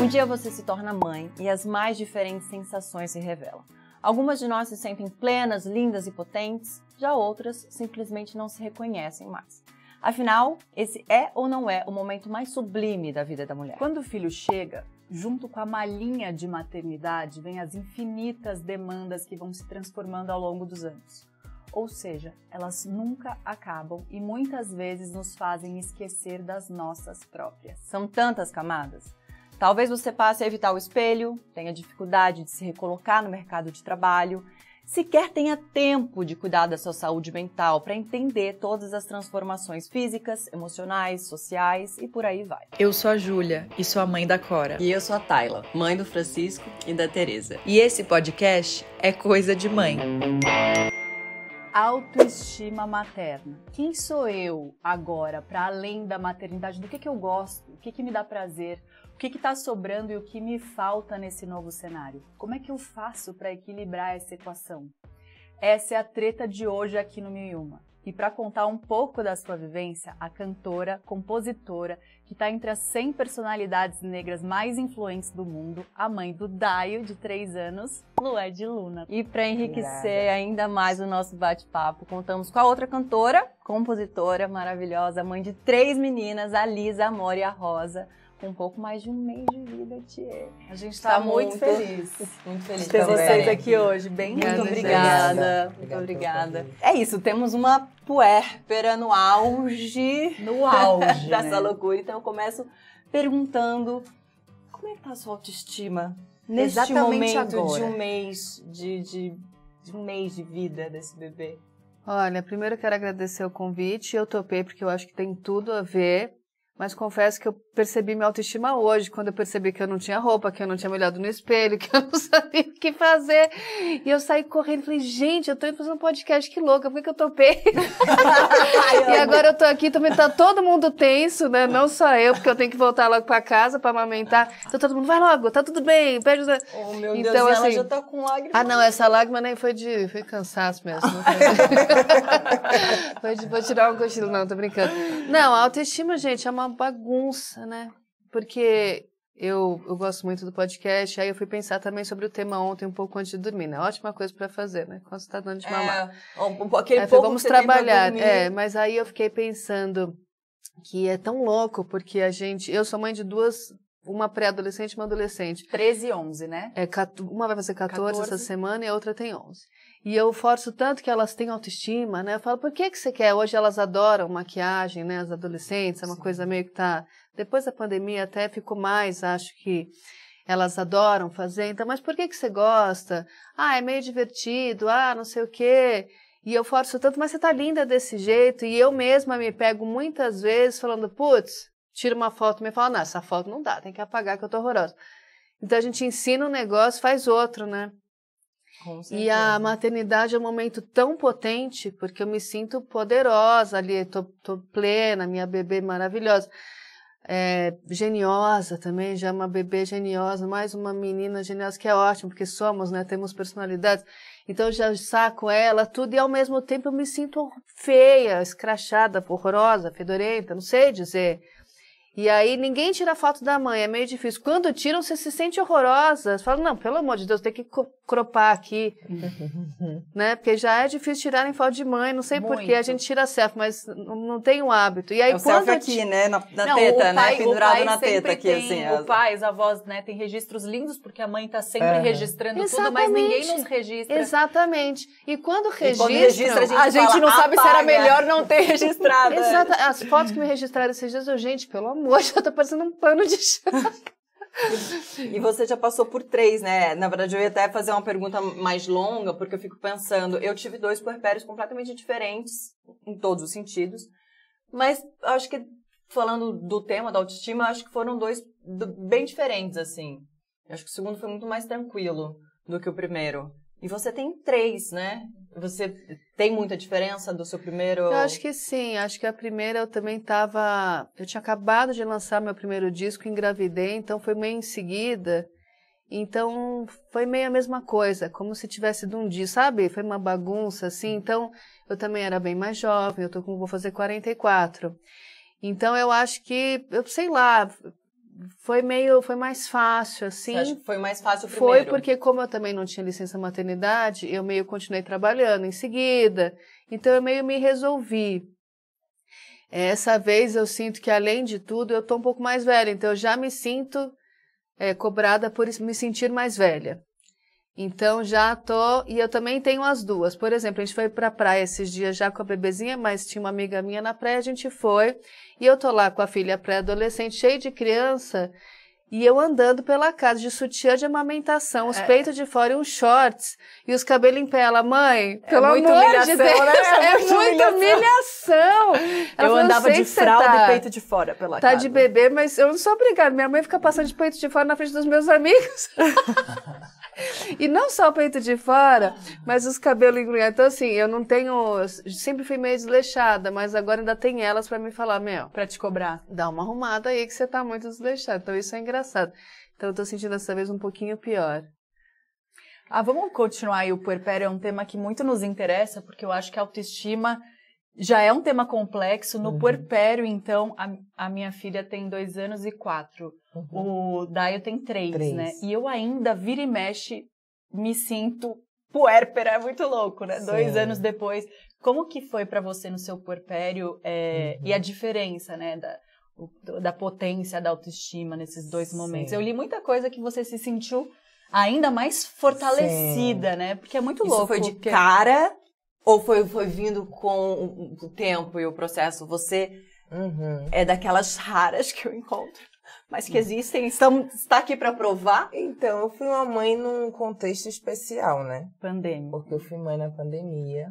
Um dia você se torna mãe e as mais diferentes sensações se revelam. Algumas de nós se sentem plenas, lindas e potentes, já outras simplesmente não se reconhecem mais. Afinal, esse é ou não é o momento mais sublime da vida da mulher? Quando o filho chega, junto com a malinha de maternidade, vem as infinitas demandas que vão se transformando ao longo dos anos. Ou seja, elas nunca acabam e muitas vezes nos fazem esquecer das nossas próprias. São tantas camadas Talvez você passe a evitar o espelho, tenha dificuldade de se recolocar no mercado de trabalho, sequer tenha tempo de cuidar da sua saúde mental para entender todas as transformações físicas, emocionais, sociais e por aí vai. Eu sou a Júlia e sou a mãe da Cora. E eu sou a Tayla, mãe do Francisco e da Teresa. E esse podcast é Coisa de Mãe. Autoestima materna. Quem sou eu agora para além da maternidade? Do que, que eu gosto? O que, que me dá prazer? O que está sobrando e o que me falta nesse novo cenário? Como é que eu faço para equilibrar essa equação? Essa é a treta de hoje aqui no Mil e Uma. E para contar um pouco da sua vivência, a cantora, compositora, que está entre as 100 personalidades negras mais influentes do mundo, a mãe do Daio, de 3 anos, Lué de Luna. E para enriquecer Obrigada. ainda mais o nosso bate-papo, contamos com a outra cantora, compositora maravilhosa, mãe de três meninas, a Lisa, a Mori e a Rosa com um pouco mais de um mês de vida, Tiê. A gente está tá muito, muito, feliz. Muito feliz de ter vocês aqui hoje. Bem, muito, obrigada. Muito obrigada. É isso, temos uma puérpera no auge, no auge dessa né? loucura. Então eu começo perguntando como é que tá a sua autoestima neste Exatamente momento agora. de um mês de, de, de um mês de vida desse bebê? Olha, primeiro eu quero agradecer o convite. Eu topei porque eu acho que tem tudo a ver, mas confesso que eu percebi minha autoestima hoje, quando eu percebi que eu não tinha roupa, que eu não tinha olhado no espelho, que eu não sabia o que fazer. E eu saí correndo e falei, gente, eu tô indo fazer um podcast, que louca, por que, que eu topei? e agora eu tô aqui, também tá todo mundo tenso, né? Não só eu, porque eu tenho que voltar logo pra casa pra amamentar. Então todo mundo, vai logo, tá tudo bem, pede os... Oh, meu então, Deus, assim, ela já tá com lágrimas. Ah, não, essa lágrima nem foi de... foi cansaço mesmo. foi de... vou tirar um cochilo, não, tô brincando. Não, a autoestima, gente, é uma bagunça, né? Porque eu, eu gosto muito do podcast, aí eu fui pensar também sobre o tema ontem, um pouco antes de dormir, né? Ótima coisa para fazer, né? Quando você tá dando de é, mamar. É, um, aquele aí, pouco vamos trabalhar. é, mas aí eu fiquei pensando que é tão louco, porque a gente. Eu sou mãe de duas. Uma pré-adolescente e uma adolescente. 13 e 11, né? É, uma vai fazer 14, 14 essa semana e a outra tem 11. E eu forço tanto que elas têm autoestima, né? Eu falo, por que, que você quer? Hoje elas adoram maquiagem, né? As adolescentes, é uma Sim. coisa meio que tá depois da pandemia até ficou mais, acho que elas adoram fazer. Então, mas por que, que você gosta? Ah, é meio divertido, ah, não sei o quê. E eu forço tanto, mas você tá linda desse jeito. E eu mesma me pego muitas vezes falando, putz, tira uma foto e me fala, não, essa foto não dá, tem que apagar que eu tô horrorosa. Então a gente ensina um negócio, faz outro, né? Com E a maternidade é um momento tão potente, porque eu me sinto poderosa ali, tô, tô plena, minha bebê maravilhosa é, geniosa também, já uma bebê geniosa, mais uma menina geniosa, que é ótimo, porque somos, né? Temos personalidades. Então já saco ela, tudo, e ao mesmo tempo eu me sinto feia, escrachada, horrorosa, fedorenta, não sei dizer. E aí ninguém tira foto da mãe, é meio difícil. Quando tiram, você se sente horrorosa. Você fala, não, pelo amor de Deus, tem que cropar aqui. né? Porque já é difícil tirarem foto de mãe, não sei porquê. A gente tira selfie, mas não tem o hábito. E aí, é o quando selfie aqui, né? Na, na não, teta, né? pai, né? Pendurado na teta aqui, tem, assim. As... O pai, as avós, né? Tem registros lindos, porque a mãe tá sempre é. registrando Exatamente. tudo, mas ninguém nos registra. Exatamente. E quando registra... E quando registra, a gente, a gente fala, não sabe apaga. se era melhor não ter registrado. Exato. As fotos que me registraram esses dias, eu, gente, pelo amor hoje eu tô parecendo um pano de chão. E você já passou por três, né? Na verdade, eu ia até fazer uma pergunta mais longa, porque eu fico pensando. Eu tive dois puerpérios completamente diferentes, em todos os sentidos. Mas acho que, falando do tema da autoestima, acho que foram dois bem diferentes, assim. Acho que o segundo foi muito mais tranquilo do que o primeiro. E você tem três, né? Você tem muita diferença do seu primeiro? Eu acho que sim. Acho que a primeira eu também estava. Eu tinha acabado de lançar meu primeiro disco, engravidei, então foi meio em seguida. Então foi meio a mesma coisa, como se tivesse de um dia, sabe? Foi uma bagunça assim. Então eu também era bem mais jovem, eu tô com, vou fazer 44. Então eu acho que, eu sei lá, foi meio, foi mais fácil, assim. Você acha que foi mais fácil primeiro? Foi porque como eu também não tinha licença maternidade, eu meio continuei trabalhando em seguida. Então eu meio me resolvi. Essa vez eu sinto que além de tudo eu tô um pouco mais velha, então eu já me sinto é, cobrada por me sentir mais velha. Então já tô. E eu também tenho as duas. Por exemplo, a gente foi pra praia esses dias já com a bebezinha, mas tinha uma amiga minha na praia, a gente foi. E eu tô lá com a filha pré-adolescente, cheia de criança, e eu andando pela casa de sutiã de amamentação, os é. peitos de fora e uns shorts, e os cabelos em pé. Ela, mãe, é pelo é amor de Deus, né? é, é muita humilhação. humilhação. eu falou, andava de fralda tá, e peito de fora pela tá casa. Tá de bebê, mas eu não sou obrigada. Minha mãe fica passando de peito de fora na frente dos meus amigos. E não só o peito de fora, mas os cabelos engrunhados. Então, assim, eu não tenho. sempre fui meio desleixada, mas agora ainda tem elas para me falar, meu. Para te cobrar. Dá uma arrumada aí que você tá muito desleixada. Então, isso é engraçado. Então, eu tô sentindo dessa vez um pouquinho pior. Ah, vamos continuar aí. O puerpério é um tema que muito nos interessa, porque eu acho que a autoestima já é um tema complexo. No uhum. puerpério, então, a, a, minha filha tem dois anos e quatro. Uhum. O Daio tem três, três, né? E eu ainda, vira e mexe, me sinto puerpera É muito louco, né? Sim. Dois anos depois. Como que foi para você no seu puerpério é, uhum. e a uhum. diferença, né? Da, o, da potência, da autoestima nesses dois momentos. Sim. Eu li muita coisa que você se sentiu ainda mais fortalecida, Sim. né? Porque é muito louco. Isso Foi de porque... cara ou foi, foi vindo com o tempo e o processo? Você uhum. é daquelas raras que eu encontro, mas que existem, estamos, está aqui para provar? Então, eu fui uma mãe num contexto especial, né? Pandemia. Porque eu fui mãe na pandemia.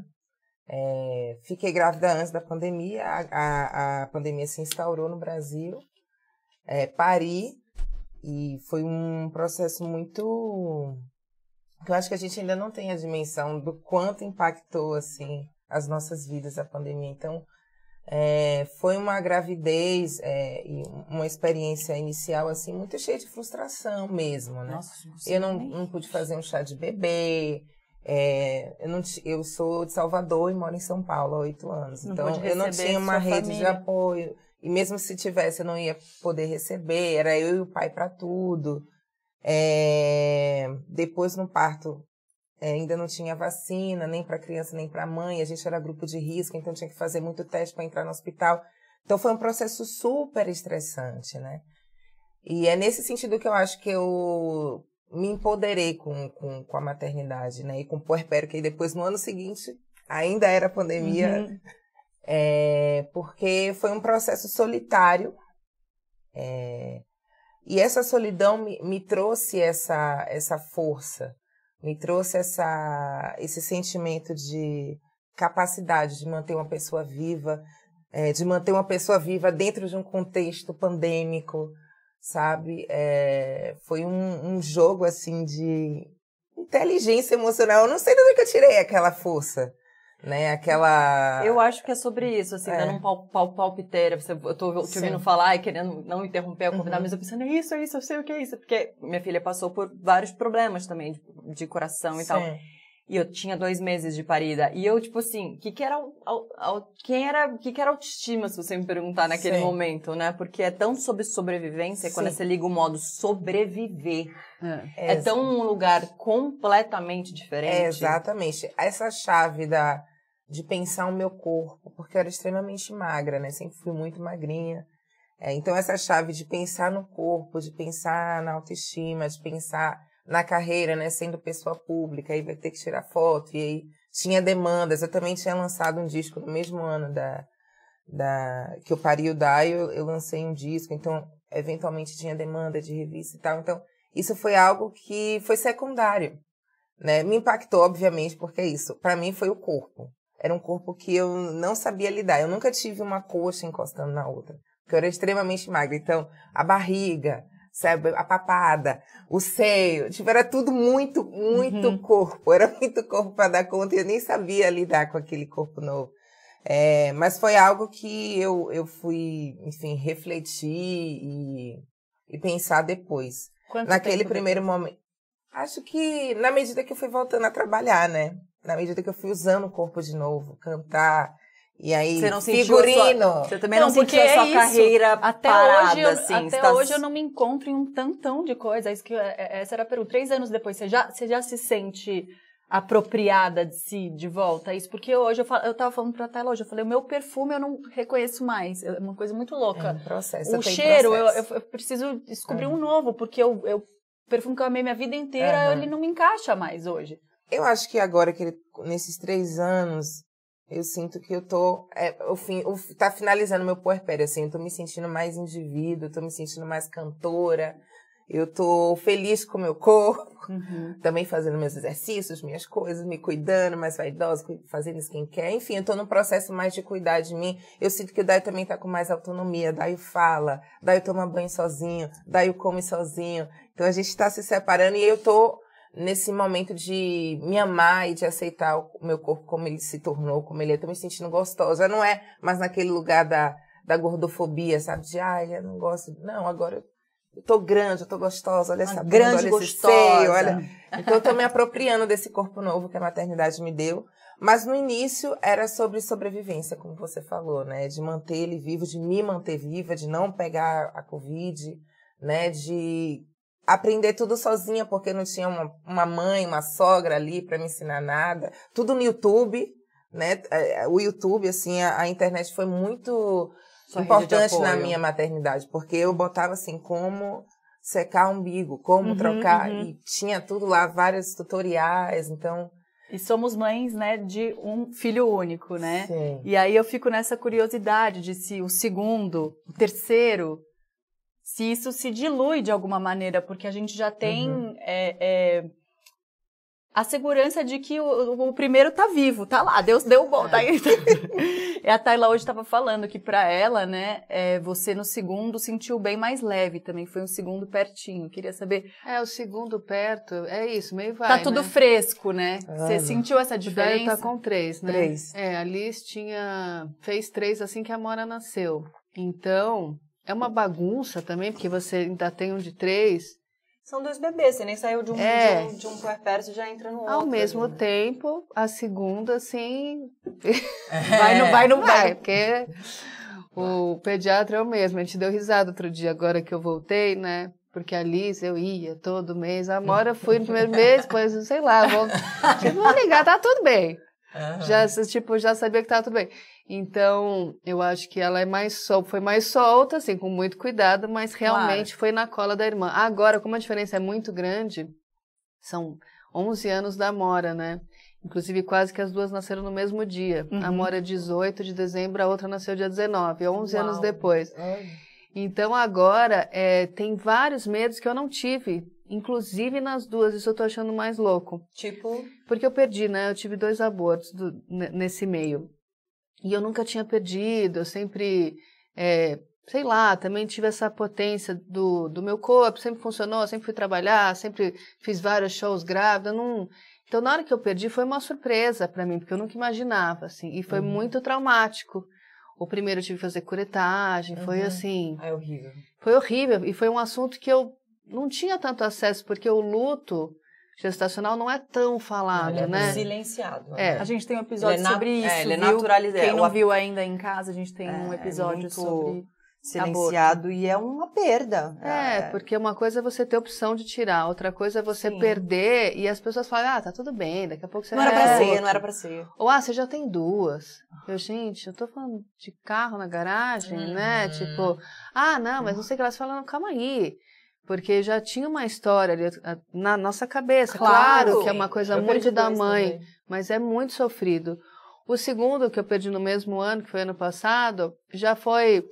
É, fiquei grávida antes da pandemia, a, a, a pandemia se instaurou no Brasil. É, pari, e foi um processo muito eu acho que a gente ainda não tem a dimensão do quanto impactou, assim, as nossas vidas a pandemia. Então, é, foi uma gravidez é, uma experiência inicial, assim, muito cheia de frustração mesmo, né? Nossa, eu não, não pude fazer um chá de bebê, é, eu, não, eu sou de Salvador e moro em São Paulo há oito anos. Não então, eu não tinha uma rede família. de apoio. E mesmo se tivesse, eu não ia poder receber. Era eu e o pai para tudo. É... Depois, no parto, é, ainda não tinha vacina, nem para criança, nem para mãe, a gente era grupo de risco, então tinha que fazer muito teste para entrar no hospital. Então foi um processo super estressante, né? E é nesse sentido que eu acho que eu me empoderei com, com, com a maternidade, né? E com o puerpério, que depois no ano seguinte ainda era pandemia, uhum. é, porque foi um processo solitário, é, e essa solidão me, me trouxe essa, essa força, me trouxe essa, esse sentimento de capacidade de manter uma pessoa viva, é, de manter uma pessoa viva dentro de um contexto pandêmico, sabe? É, foi um, um, jogo assim de inteligência emocional. Eu não sei de onde eu tirei aquela força né? Aquela. Eu acho que é sobre isso, assim, é. dando um pal, pal, palpiteira. Você, eu tô te ouvindo falar e querendo não interromper a convidada, uhum. mas eu pensando, é isso, é isso, eu sei o que é isso. Porque minha filha passou por vários problemas também de, tipo, de coração e Sim. tal. E eu tinha dois meses de parida. E eu, tipo assim, que que era, quem era, que que era autoestima, se você me perguntar naquele Sim. momento, né? Porque é tão sobre sobrevivência, Sim. quando você liga o modo sobreviver. É, é tão um lugar completamente diferente. É, exatamente. Essa chave da, de pensar o meu corpo, porque eu era extremamente magra, né? Sempre fui muito magrinha. É, então, essa chave de pensar no corpo, de pensar na autoestima, de pensar na carreira, né, sendo pessoa pública, aí vai ter que tirar foto, e aí tinha demandas. Eu também tinha lançado um disco no mesmo ano da, da que eu pari o Dai, eu, eu lancei um disco, então eventualmente tinha demanda de revista e tal. Então, isso foi algo que foi secundário, né? Me impactou, obviamente, porque é isso. Para mim foi o corpo. Era um corpo que eu não sabia lidar. Eu nunca tive uma coxa encostando na outra, porque eu era extremamente magra. Então, a barriga, sabe? A papada, o seio, tipo, era tudo muito, muito uhum. corpo, era muito corpo para dar conta e eu nem sabia lidar com aquele corpo novo. É, mas foi algo que eu, eu fui, enfim, refletir e, e pensar depois. Quanto Naquele primeiro depois? momento. Acho que na medida que eu fui voltando a trabalhar, né? Na medida que eu fui usando o corpo de novo, cantar, e aí, você não figurino. Sua, você também não, não sentiu a sua é carreira até parada, hoje eu, assim. Até tá hoje eu não me encontro em um tantão de coisa. É isso que, é, é, essa era a pergunta. Três anos depois, você já, você já se sente apropriada de si, de volta? Isso porque hoje eu, falo, eu tava falando pra Tayla hoje, eu falei, o meu perfume eu não reconheço mais. É uma coisa muito louca. É um processo, o tá cheiro, processo. Eu, eu, preciso descobrir um novo, porque eu, eu perfume que eu amei minha vida inteira, ele não me encaixa mais hoje. Eu acho que agora que ele, nesses três anos, eu sinto que eu tô. É, tá finalizando meu puerpério, assim. Eu tô me sentindo mais indivíduo, tô me sentindo mais cantora. Eu tô feliz com o meu corpo, uhum. também fazendo meus exercícios, minhas coisas, me cuidando, mais vaidosa, fazendo quem quer, Enfim, eu tô num processo mais de cuidar de mim. Eu sinto que o Dai também tá com mais autonomia. Dai fala, Dai toma banho sozinho, Dai come sozinho. Então a gente tá se separando e eu tô nesse momento de me amar e de aceitar o meu corpo como ele se tornou, como ele é, tô me sentindo gostosa. Não é mais naquele lugar da, da gordofobia, sabe? De, ai, ah, eu não gosto. Não, agora eu tô grande, eu tô gostosa, olha essa grande bunda, olha gostosa. esse seio, olha. Então eu tô me apropriando desse corpo novo que a maternidade me deu. Mas no início era sobre sobrevivência, como você falou, né? De manter ele vivo, de me manter viva, de não pegar a Covid, né? De aprender tudo sozinha, porque não tinha uma, uma mãe, uma sogra ali para me ensinar nada. Tudo no YouTube, né? É, é, o YouTube, assim, a, a internet foi muito Sua importante na minha maternidade, porque eu botava assim como secar umbigo, como uhum, trocar uhum. e tinha tudo lá vários tutoriais, então e somos mães, né, de um filho único, né? Sim. E aí eu fico nessa curiosidade de se o segundo, o terceiro, se isso se dilui de alguma maneira, porque a gente já tem uhum. é, é, a segurança de que o, o primeiro está vivo, está lá, Deus deu bom. Tá é. Tá aí, tá... a Tayla hoje estava falando que para ela, né, é, você no segundo sentiu bem mais leve também, foi um segundo pertinho. Queria saber. É, o segundo perto, é isso, meio tá vai. Tá tudo né? fresco, né? Ah, você sentiu essa tá diferença? O tá com três, né? Três. É, a Liz tinha. fez três assim que a Mora nasceu. Então, é uma bagunça também, porque você ainda tem um de três. São dois bebês, você nem saiu de um, é. de um, de um puerpério e já entra no outro. Ao mesmo ali, né? tempo, a segunda, assim, é. vai, não vai, não vai, porque o pediatra é o mesmo. A gente deu risada outro dia, agora que eu voltei, né? Porque a Liz, eu ia todo mês. A Mora, fui no primeiro mês, depois, sei lá, vou, tipo, vou ligar, tá tudo bem. Uhum. Já, tipo, já sabia que tá tudo bem. Então, eu acho que ela é mais sol, foi mais solta, assim, com muito cuidado, mas realmente claro. foi na cola da irmã. Agora, como a diferença é muito grande, são 11 anos da Mora, né? Inclusive, quase que as duas nasceram no mesmo dia. Uhum. A Mora é 18 de dezembro, a outra nasceu dia 19, 11 é Uau. anos depois. Ai. Então, agora, é, tem vários medos que eu não tive inclusive nas duas, isso eu tô achando mais louco. Tipo? Porque eu perdi, né? Eu tive dois abortos do, nesse meio. E eu nunca tinha perdido, eu sempre, é, sei lá, também tive essa potência do, do meu corpo, sempre funcionou, sempre fui trabalhar, sempre fiz vários shows grávida, não. Então, na hora que eu perdi, foi uma surpresa para mim, porque eu nunca imaginava, assim, e foi uhum. muito traumático. O primeiro eu tive que fazer curetagem, uhum. foi assim. Ah, é horrível. Foi horrível, e foi um assunto que eu não tinha tanto acesso, porque o luto gestacional não é tão falado, é né? Silenciado. É. é. A gente tem um episódio é na... sobre isso. É, ele é naturalizado. Quem não viu ainda em casa, a gente tem é, um é episódio sobre silenciado e é uma perda. É, porque uma coisa é você ter opção de tirar, outra coisa é você Sim. perder e as pessoas falam: "Ah, tá tudo bem, daqui a pouco você Não vai era para ser, não era pra ser. Ou ah, você já tem duas. Eu, gente, eu tô falando de carro na garagem, hum. né? Uhum. Tipo, ah, não, mas não sei o que elas falam, calma aí. Porque já tinha uma história na nossa cabeça, claro, claro que é uma coisa muito da mãe, também. mas é muito sofrido. O segundo, que eu perdi no mesmo ano, que foi ano passado, já foi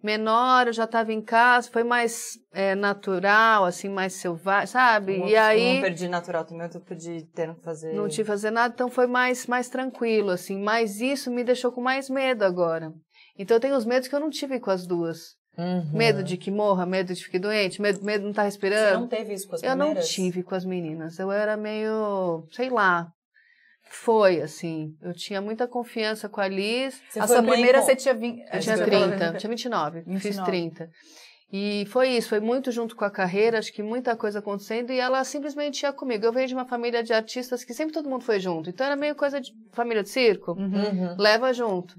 menor, eu já estava em casa, foi mais é, natural, assim, mais selvagem, sabe? Um, e aí... não perdi natural também, eu perdi tendo que fazer... Não tive fazer nada, então foi mais, mais tranquilo, assim. Mas isso me deixou com mais medo agora. Então eu tenho os medos que eu não tive com as duas. Uhum. Medo de que morra, medo de ficar doente, medo, medo de não estar tá respirando. Você não teve isso com as eu Eu não tive com as meninas. Eu era meio, sei lá. Foi, assim. Eu tinha muita confiança com a Liz. Você a sua primeira você tinha 20. Eu tinha 30, eu tinha 29, 29, fiz 30. E foi isso, foi muito junto com a carreira, acho que muita coisa acontecendo, e ela simplesmente ia comigo. Eu venho de uma família de artistas que sempre todo mundo foi junto, então era meio coisa de família de circo, uhum. uhum. leva junto.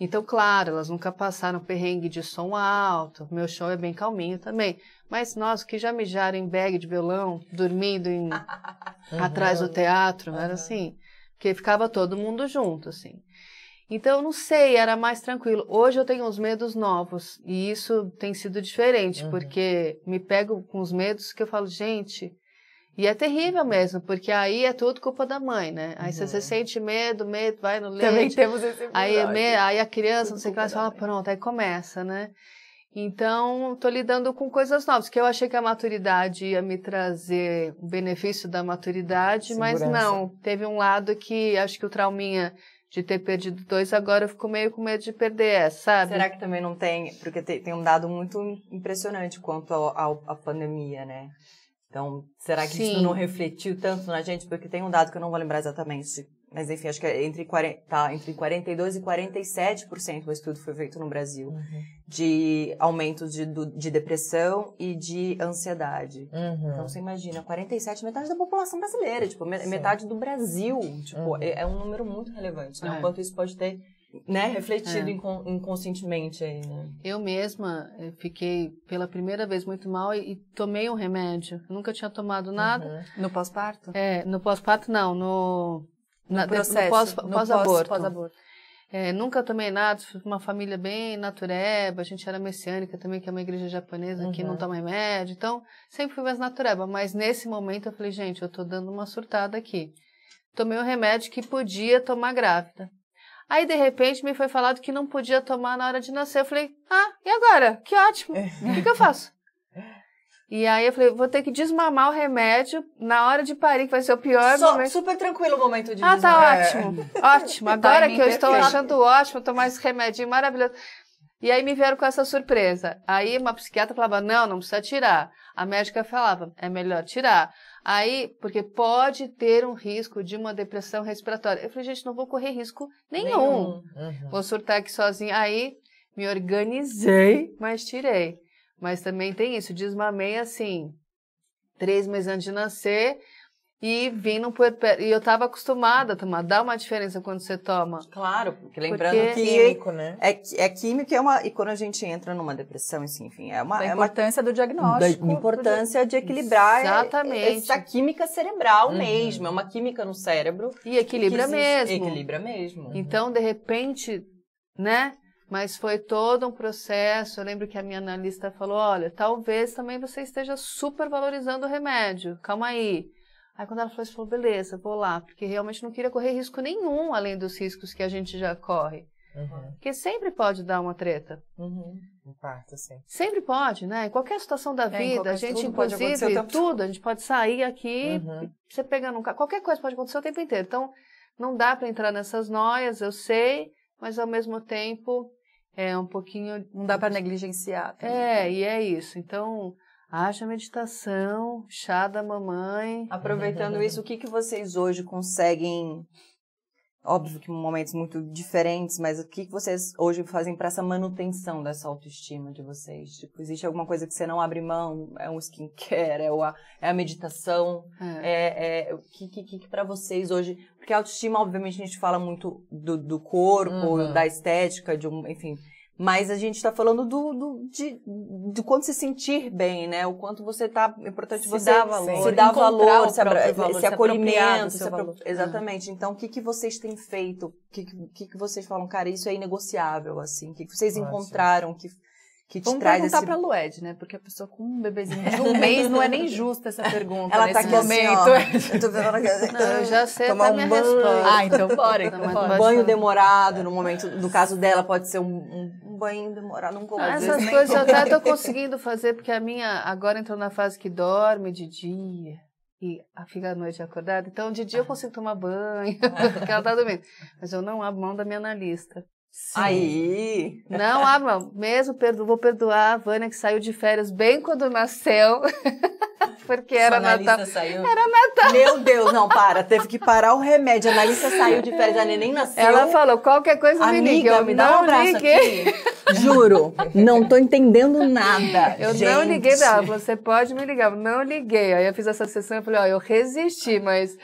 Então, claro, elas nunca passaram perrengue de som alto, meu show é bem calminho também. Mas nós que já mijaram em bag de violão, dormindo em... atrás do teatro, era assim, porque ficava todo mundo junto, assim. Então, não sei, era mais tranquilo. Hoje eu tenho uns medos novos e isso tem sido diferente, uhum. porque me pego com os medos que eu falo, gente, e é terrível uhum. mesmo, porque aí é tudo culpa da mãe, né? Aí uhum. você, sente medo, medo, vai no leite. Também temos esse aí, é me, aí a criança, tudo não sei o que, ela fala, pronto, aí começa, né? Então, estou lidando com coisas novas, que eu achei que a maturidade ia me trazer o benefício da maturidade, Segurança. mas não. Teve um lado que acho que o trauminha de ter perdido dois, agora eu fico meio com medo de perder essa, sabe? Será que também não tem? Porque tem, um dado muito impressionante quanto à pandemia, né? Então, será que Sim. isso não refletiu tanto na gente? Porque tem um dado que eu não vou lembrar exatamente, mas enfim, acho que é entre, 40, tá, entre 42% e 47% o estudo foi feito no Brasil uhum. de aumento de, de depressão e de ansiedade. Uhum. Então você imagina, 47%, metade da população brasileira, tipo, Sim. metade do Brasil. Tipo, uhum. é, é um número muito relevante, né? É. O quanto isso pode ter né, uhum. refletido é. inconscientemente aí, né? Eu mesma eh, fiquei pela primeira vez muito mal e, e tomei um remédio. nunca tinha tomado nada. Uhum. No pós-parto? É, no pós-parto não, no, no processo, no pós-aborto. Pós pós é, nunca tomei nada, uma família bem natureba, a gente era messiânica também, que é uma igreja japonesa uhum. que não uhum. toma remédio, então sempre fui mais natureba, mas nesse momento eu falei, gente, eu tô dando uma surtada aqui. Tomei um remédio que podia tomar grávida. Aí, de repente, me foi falado que não podia tomar na hora de nascer. Eu falei, ah, e agora? Que ótimo. É. O que, que eu faço? E aí eu falei, vou ter que desmamar o remédio na hora de parir, que vai ser o pior Só momento. Super tranquilo o momento de desmamar. Ah, tá ótimo. É. Ótimo. Tá agora que eu estou achando ótimo tomar esse remédio, maravilhoso. E aí me vieram com essa surpresa. Aí uma psiquiatra falava: não, não precisa tirar. A médica falava: é melhor tirar. Aí, porque pode ter um risco de uma depressão respiratória. Eu falei: gente, não vou correr risco nenhum. nenhum. Uhum. Vou surtar aqui sozinha. Aí me organizei, mas tirei. Mas também tem isso: desmamei assim, três meses antes de nascer e vindo puerpério. E eu estava acostumada a tomar. Dá uma diferença quando você toma. Claro, porque lembrando porque... é químico, né? É, é químico é uma. E quando a gente entra numa depressão, assim, enfim, é uma. Da importância é uma, do diagnóstico. Da importância de equilibrar é, Exatamente. essa química cerebral uhum. mesmo. É uma química no cérebro. E equilibra mesmo. Equilibra mesmo. Então, de repente, né? Mas foi todo um processo. Eu lembro que a minha analista falou: olha, talvez também você esteja super valorizando o remédio. Calma aí Aí quando ela falou isso, falou, beleza, vou lá, porque realmente não queria correr risco nenhum além dos riscos que a gente já corre. Uhum. Porque sempre pode dar uma treta. Uhum. Um parto, sim. Sempre pode, né? Em qualquer situação da é, vida, a gente, inclusive, tempo... tudo, a gente pode sair aqui, uhum. você pegando um carro, qualquer coisa pode acontecer o tempo inteiro. Então, não dá para entrar nessas noias, eu sei, mas ao mesmo tempo, é um pouquinho. Não dá para negligenciar. Também. É, e é isso. Então, Acha meditação, chá da mamãe. Aproveitando isso, o que, que vocês hoje conseguem? Óbvio que momentos muito diferentes, mas o que, que vocês hoje fazem para essa manutenção dessa autoestima de vocês? Tipo, existe alguma coisa que você não abre mão? É um skincare? É, a, é a meditação? É. É, é o que, que, que para vocês hoje. Porque a autoestima, obviamente, a gente fala muito do, do corpo, uhum. da estética, de um, enfim mas a gente está falando do, do, de, do quanto se sentir bem, né? O quanto você está. É importante se você dar valor, se dar valor, se abra, valor, esse se acolhimento. Se valor. Exatamente. Então, o que, que vocês têm feito? O que, que, que vocês falam, cara, isso é inegociável, assim? O que, que vocês Nossa. encontraram que, que te Vamos traz perguntar para a Lued, né? Porque a pessoa com um bebezinho de um mês não é nem justa essa pergunta Ela está aqui assim, momento. Assim, ó, não, eu já sei tomar um banho. Ah, então bora. Tá, então, um banho demorado no momento, no caso dela, pode ser um, um banho, indo morar num ah, condomínio. essas coisas eu até tô conseguindo fazer, porque a minha agora entrou na fase que dorme de dia e fica à noite acordada. Então, de dia eu consigo tomar banho, porque ela tá dormindo. Mas eu não abro mão da minha analista. Sim. Aí! Não abro mão. Mesmo, perdo, vou perdoar a Vânia que saiu de férias bem quando nasceu. porque era analista Natal. Saiu. Era Natal. Meu Deus, não, para. Teve que parar o remédio. A analista saiu de férias, a neném nasceu. Ela falou, qualquer coisa Amiga, me liga. Eu me dá um abraço liguei. aqui. Juro, não tô entendendo nada. Eu gente. não liguei Você pode me ligar. não liguei. Aí eu fiz essa sessão e falei, ó, eu resisti, mas...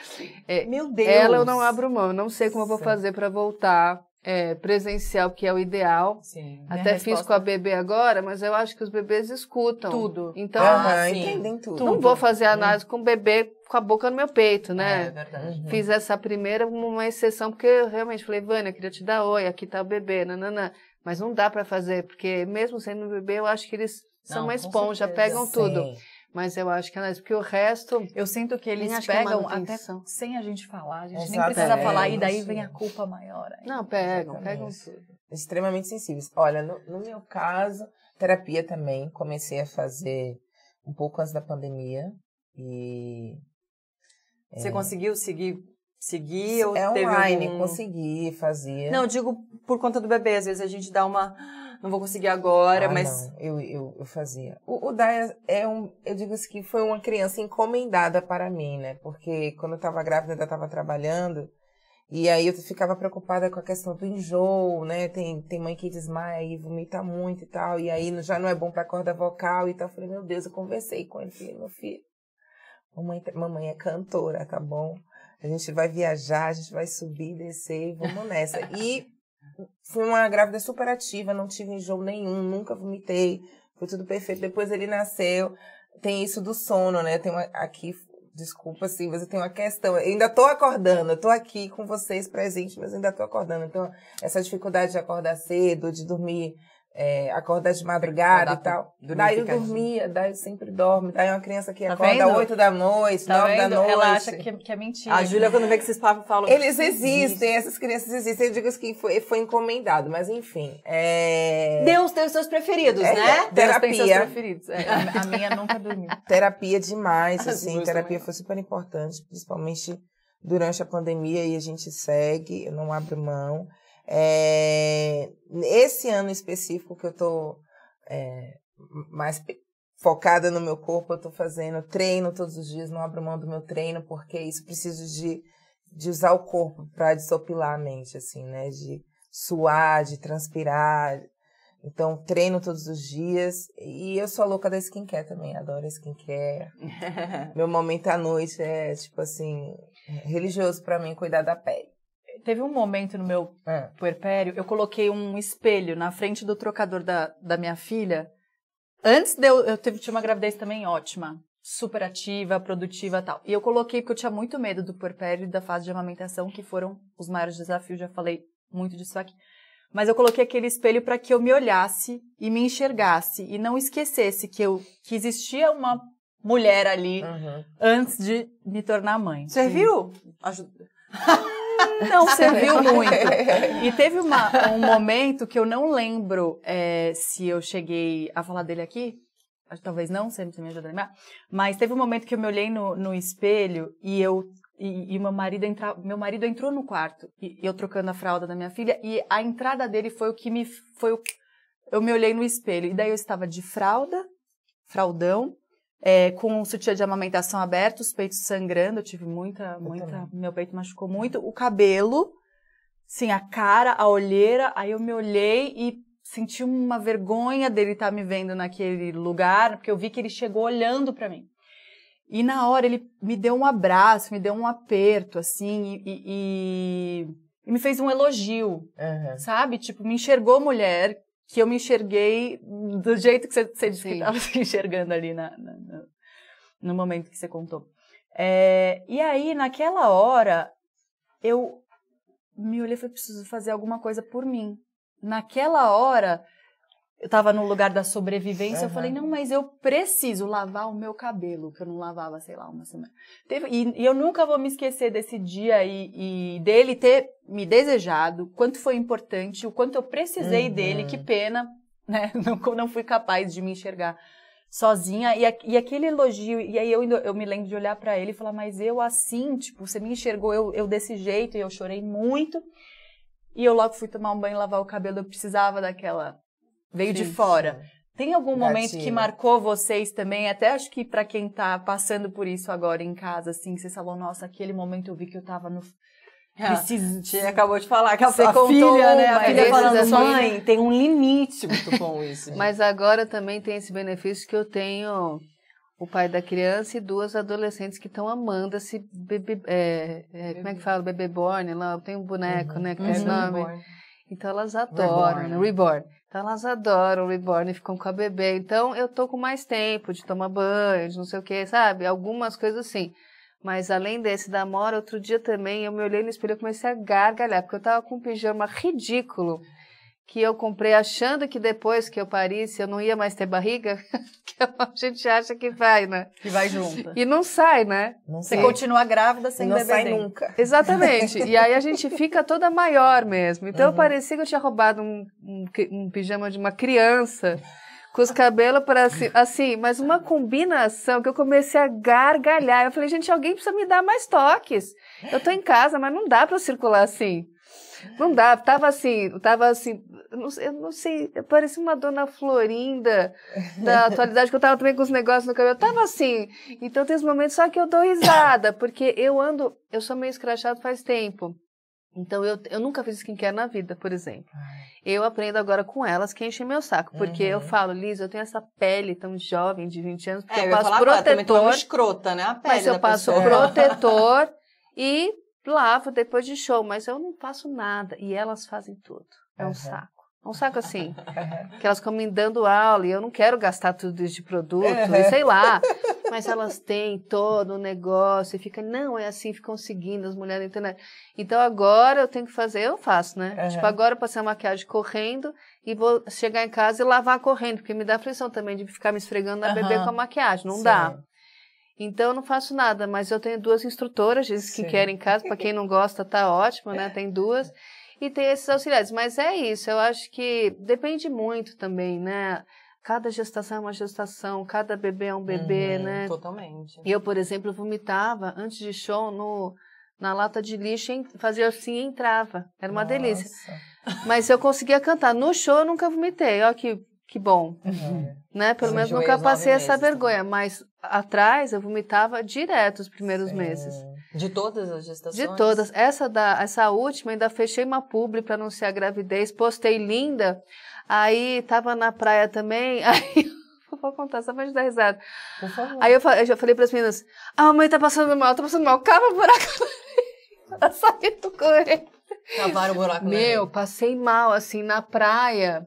É, Meu Deus. Ela eu não abro mão. Eu não sei como eu vou fazer para voltar é, presencial, que é o ideal. Sim, Até fiz com a bebê agora, mas eu acho que os bebês escutam. Tudo. Então, ah, entendem tudo. Não vou fazer uhum. análise com o bebê com a boca no meu peito, né? É, é verdade. Uhum. Fiz essa primeira uma exceção, porque eu realmente falei, Vânia, queria te dar oi, aqui tá o bebê, nananã. Mas não dá para fazer, porque mesmo sendo um bebê, eu acho que eles não, são uma esponja, certeza, pegam sim. tudo. Mas eu acho que é análise, porque o resto. Eu sinto que eles que é pegam é até sem a gente falar, a gente Exato, nem precisa é, falar, e daí vem a culpa maior. Ainda. Não, pegam, pegam tudo. Extremamente sensíveis. Olha, no, no meu caso, terapia também, comecei a fazer um pouco antes da pandemia. E. É Você é... conseguiu seguir seguir ou é online, um... consegui fazer. Não, digo por conta do bebê, às vezes a gente dá uma não vou conseguir agora, ah, mas. Não, eu, eu, eu fazia. O, o Daya é um. Eu digo isso assim, que foi uma criança encomendada para mim, né? Porque quando eu estava grávida, ainda estava trabalhando. E aí eu ficava preocupada com a questão do enjoo, né? Tem, tem mãe que desmaia e vomita muito e tal. E aí já não é bom para corda vocal e tal. Eu falei, meu Deus, eu conversei com ele. Falei, meu filho, mamãe, tá, mamãe é cantora, tá bom? A gente vai viajar, a gente vai subir, descer, vamos nessa. E Fui uma grávida super ativa, não tive enjoo nenhum, nunca vomitei, foi tudo perfeito. Depois ele nasceu. Tem isso do sono, né? Tem uma, aqui, desculpa assim mas eu tenho uma questão. Eu ainda estou acordando, estou aqui com vocês presentes, mas ainda estou acordando. Então, essa dificuldade de acordar cedo, de dormir é, acordar de madrugada e tal. daí eu dormia, daí eu sempre dorme. Daí é uma criança que tá acorda vendo? 8 da noite, tá 9 vendo? da noite. Ela acha que é, que é mentira. A Júlia, né? quando vê que esses papos falam. Eles existem, existe. essas crianças existem. Eu digo que assim, foi, foi encomendado, mas enfim. É... Deus tem os seus preferidos, é, né? Terapia. Deus tem seus preferidos. É, a, a minha nunca dormiu. Terapia demais, As assim. Terapia foi super importante, principalmente durante a pandemia e a gente segue, eu não abro mão. É, esse ano específico que eu estou é, mais focada no meu corpo, eu estou fazendo treino todos os dias, não abro mão do meu treino, porque isso preciso de, de usar o corpo para desopilar a mente, assim, né? De suar, de transpirar. Então, treino todos os dias. E eu sou a louca da skincare também, adoro skincare. meu momento à noite é, tipo assim, religioso para mim, cuidar da pele. Teve um momento no meu é. puerpério, eu coloquei um espelho na frente do trocador da, da minha filha. Antes de eu, eu tive, tinha uma gravidez também ótima, super ativa, produtiva tal. E eu coloquei porque eu tinha muito medo do puerpério e da fase de amamentação, que foram os maiores desafios, já falei muito disso aqui. Mas eu coloquei aquele espelho para que eu me olhasse e me enxergasse e não esquecesse que eu que existia uma mulher ali uhum. antes de me tornar mãe. Serviu? Ajuda. não serviu muito. E teve uma, um momento que eu não lembro é, se eu cheguei a falar dele aqui. Talvez não, você me ajuda a lembrar. Mas teve um momento que eu me olhei no, no espelho e eu e, e, meu marido entra, meu marido entrou no quarto e eu trocando a fralda da minha filha e a entrada dele foi o que me foi o, eu me olhei no espelho e daí eu estava de fralda fraldão é, com o sutiã de amamentação aberto, os peitos sangrando, eu tive muita, eu muita, também. meu peito machucou muito, o cabelo, sim, a cara, a olheira, aí eu me olhei e senti uma vergonha dele estar tá me vendo naquele lugar, porque eu vi que ele chegou olhando para mim. E na hora ele me deu um abraço, me deu um aperto, assim, e, e, e me fez um elogio, uhum. sabe? Tipo, me enxergou mulher, que eu me enxerguei do jeito que você, disse que estava se enxergando ali na, na, no, no momento que você contou. É, e aí, naquela hora, eu me olhei e falei, preciso fazer alguma coisa por mim. Naquela hora, eu estava no lugar da sobrevivência, uhum. eu falei, não, mas eu preciso lavar o meu cabelo, que eu não lavava, sei lá, uma semana. Teve, e, e, eu nunca vou me esquecer desse dia e, e, dele ter me desejado, quanto foi importante, o quanto eu precisei uhum. dele, que pena, né? Não, não fui capaz de me enxergar sozinha e, e, aquele elogio e aí eu eu me lembro de olhar para ele e falar mas eu assim tipo você me enxergou eu, eu desse jeito e eu chorei muito e eu logo fui tomar um banho lavar o cabelo eu precisava daquela veio sim, de fora. Sim. Tem algum momento que marcou vocês também? Até acho que para quem tá passando por isso agora em casa, assim, que você falou, nossa, aquele momento eu vi que eu tava no. preciso. acabou de falar que a, você a contou, filha, né? A filha falando, é mãe, tem um limite muito bom isso. mas agora também tem esse benefício que eu tenho o pai da criança e duas adolescentes que estão amando esse bebê, é, é, como é que fala, bebê born, lá tem um boneco, uhum. né, que uhum. tem esse nome. Reborn. Então elas adoram, Reborn. Né? Reborn. Então, elas adoram o reborn, ficam com a bebê. Então eu tô com mais tempo de tomar banho, de não sei o que, sabe? Algumas coisas assim. Mas além desse da mora, outro dia também eu me olhei no espelho e comecei a gargalhar, porque eu tava com um pijama ridículo que eu comprei achando que depois que eu parisse eu não ia mais ter barriga, que a gente acha que vai, né? Que vai junto. E não sai, né? Não Você sai. continua grávida sem não bebê. Não sai nunca. Exatamente. e aí a gente fica toda maior mesmo. Então uhum. eu parecia que eu tinha roubado um, um, um pijama de uma criança com os cabelos para assim, assim, mas uma combinação que eu comecei a gargalhar. Eu falei, gente, alguém precisa me dar mais toques. Eu tô em casa, mas não dá para circular assim. Não dá, tava assim, tava assim, não, eu não sei, parecia uma dona Florinda da atualidade, que eu tava também com os negócios no cabelo, tava assim. Então tem os momentos só que eu dou risada, porque eu ando, eu sou meio escrachado faz tempo. Então, eu, eu nunca fiz skincare na vida, por exemplo. Eu aprendo agora com elas que enchem meu saco. Porque uhum. eu falo, Liz, eu tenho essa pele tão jovem, de 20 anos, é, porque é, eu, eu passo protetor. Agora, também tô escrota, né? A pele mas eu passo pessoa. protetor e lavo depois de show, mas eu não faço nada. E elas fazem tudo. É um uhum. saco. É um saco assim, que elas comem dando aula e eu não quero gastar tudo isso de produto uhum. e sei lá. Mas elas têm todo o negócio e fica, não, é assim, ficam seguindo as mulheres na internet. Então agora eu tenho que fazer, eu faço, né? Uhum. Tipo, agora eu passei a maquiagem correndo e vou chegar em casa e lavar correndo, porque me dá pressão também de ficar me esfregando na uhum. bebê com a maquiagem. Não Sim. dá. Então eu não faço nada, mas eu tenho duas instrutoras, dizem que querem em casa, para quem não gosta tá ótimo, né? Tem duas. E tem esses auxiliares, mas é isso, eu acho que depende muito também, né? Cada gestação é uma gestação, cada bebê é um bebê, uhum, né? Totalmente. E Eu, por exemplo, vomitava antes de show no na lata de lixo, fazia assim e entrava. Era uma Nossa. delícia. Mas eu conseguia cantar. No show eu nunca vomitei. Olha que que bom. É. Né? Pelo menos nunca passei essa meses, vergonha, mas atrás eu vomitava direto os primeiros Sim. meses. De todas as gestações? De todas. Essa, da, essa última ainda fechei uma publi para anunciar a gravidez, postei linda, aí tava na praia também, aí vou contar só pra gente dar risada. Por favor. Aí eu, eu já falei para as meninas, ah, a mamãe tá passando mal, tá passando mal, cava o buraco na saí do correio. Cavaram o buraco Meu, passei mal, assim, na praia.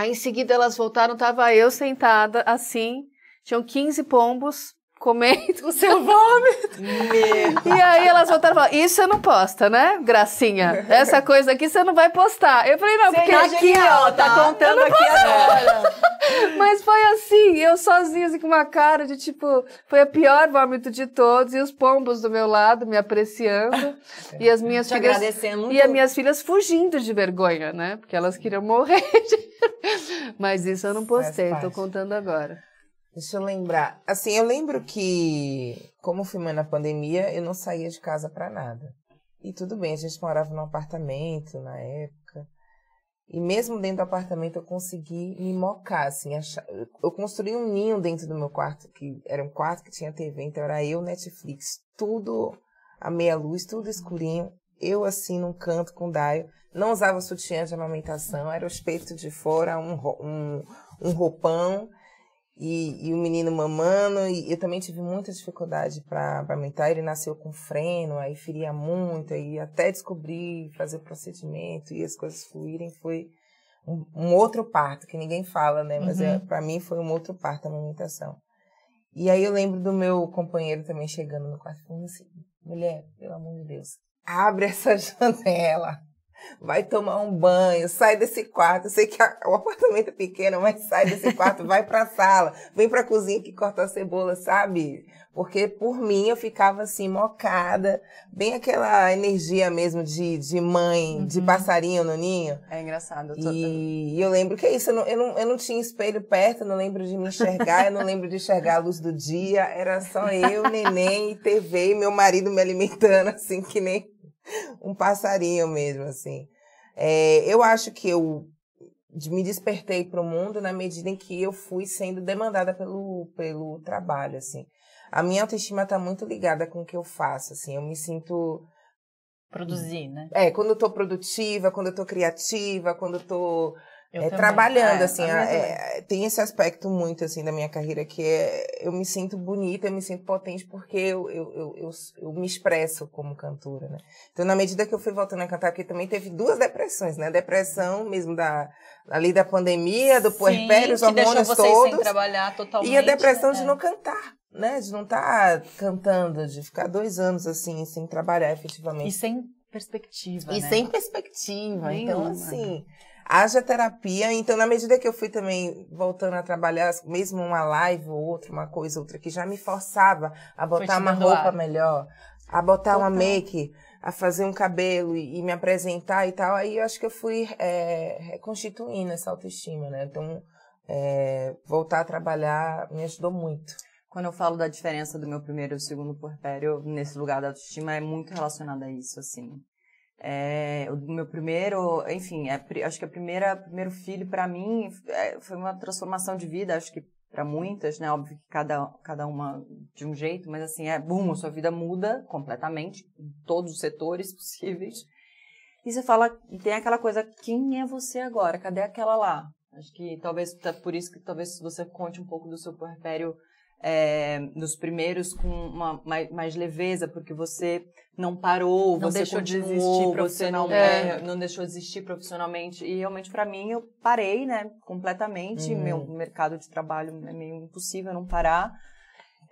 Aí em seguida elas voltaram, estava eu sentada assim, tinham 15 pombos, comendo o seu vômito. E aí elas voltaram e falaram, isso você não posta, né, gracinha? Essa coisa aqui você não vai postar. Eu falei, não, você porque... Tá aqui, ó, tá, tá contando aqui posso... agora. Mas foi assim, eu sozinha, assim, com uma cara de, tipo... Foi o pior vômito de todos. E os pombos do meu lado me apreciando. e as minhas Te filhas... agradecendo. E as minhas filhas fugindo de vergonha, né? Porque elas queriam morrer. De... Mas isso eu não postei, tô contando agora. Deixa eu lembrar. Assim, eu lembro que, como fui na pandemia, eu não saía de casa para nada. E tudo bem, a gente morava num apartamento na época. E mesmo dentro do apartamento eu consegui me mocar, assim. Achar... Eu construí um ninho dentro do meu quarto, que era um quarto que tinha TV, então era eu, Netflix, tudo a meia luz, tudo escurinho. Eu, assim, num canto com o Daio. Não usava sutiã de amamentação, era o espeto de fora, um, um, um roupão e, e, o menino mamando. E eu também tive muita dificuldade para amamentar. Ele nasceu com freno, aí feria muito, aí até descobrir, fazer o procedimento e as coisas fluírem foi um, um outro parto, que ninguém fala, né? Mas é, uhum. é, para mim foi um outro parto a amamentação. E aí eu lembro do meu companheiro também chegando no quarto falando assim: mulher, pelo amor de Deus, abre essa janela vai tomar um banho, sai desse quarto. Eu sei que a, o apartamento é pequeno, mas sai desse quarto, vai para a sala, vem para a cozinha que corta a cebola, sabe? Porque por mim eu ficava assim, mocada, bem aquela energia mesmo de, de mãe, uhum. de passarinho no ninho. É engraçado. Eu tô... E eu lembro que é isso, eu não, eu, não, eu não tinha espelho perto, eu não lembro de me enxergar, eu não lembro de enxergar a luz do dia, era só eu, neném, e TV, e meu marido me alimentando assim que nem um passarinho mesmo, assim. É, eu acho que eu me despertei para o mundo na medida em que eu fui sendo demandada pelo, pelo trabalho, assim. A minha autoestima está muito ligada com o que eu faço, assim. Eu me sinto... Produzir, né? É, quando eu estou produtiva, quando eu estou criativa, quando eu tô é, trabalhando, é, assim, é, é, tem esse aspecto muito, assim, da minha carreira, que é, eu me sinto bonita, eu me sinto potente, porque eu, eu, eu, eu, eu me expresso como cantora, né? Então, na medida que eu fui voltando a cantar, porque também teve duas depressões, né? A depressão mesmo da, ali da pandemia, do puerpério, os hormônios todos. Sem trabalhar totalmente, e a depressão né? de é. não cantar né, de não estar tá cantando, de ficar dois anos assim, sem trabalhar efetivamente. E sem perspectiva. E né? sem perspectiva. Então, Nenhuma. Então, assim, né? haja terapia. Então, na medida que eu fui também voltando a trabalhar, mesmo uma live ou outra, uma coisa outra, que já me forçava a botar uma roupa melhor, a botar Total. uma make, a fazer um cabelo e, e, me apresentar e tal, aí eu acho que eu fui é, reconstituindo essa autoestima, né? Então, é, voltar a trabalhar me ajudou muito. Quando eu falo da diferença do meu primeiro e segundo porpério nesse lugar da autoestima, é muito relacionada a isso, assim. É, o meu primeiro, enfim, é, acho que a primeira, primeiro filho para mim é, foi uma transformação de vida, acho que para muitas, né? Óbvio que cada, cada uma de um jeito, mas assim, é, bum, a sua vida muda completamente, em todos os setores possíveis. E você fala, tem aquela coisa, quem é você agora? Cadê aquela lá? Acho que talvez, tá, por isso que talvez você conte um pouco do seu puerpério é, nos primeiros com uma, mais, mais, leveza, porque você não parou, não você deixou de existir você não, É, não deixou de existir profissionalmente. E realmente, para mim, eu parei, né, completamente. Uhum. Meu mercado de trabalho é meio impossível não parar.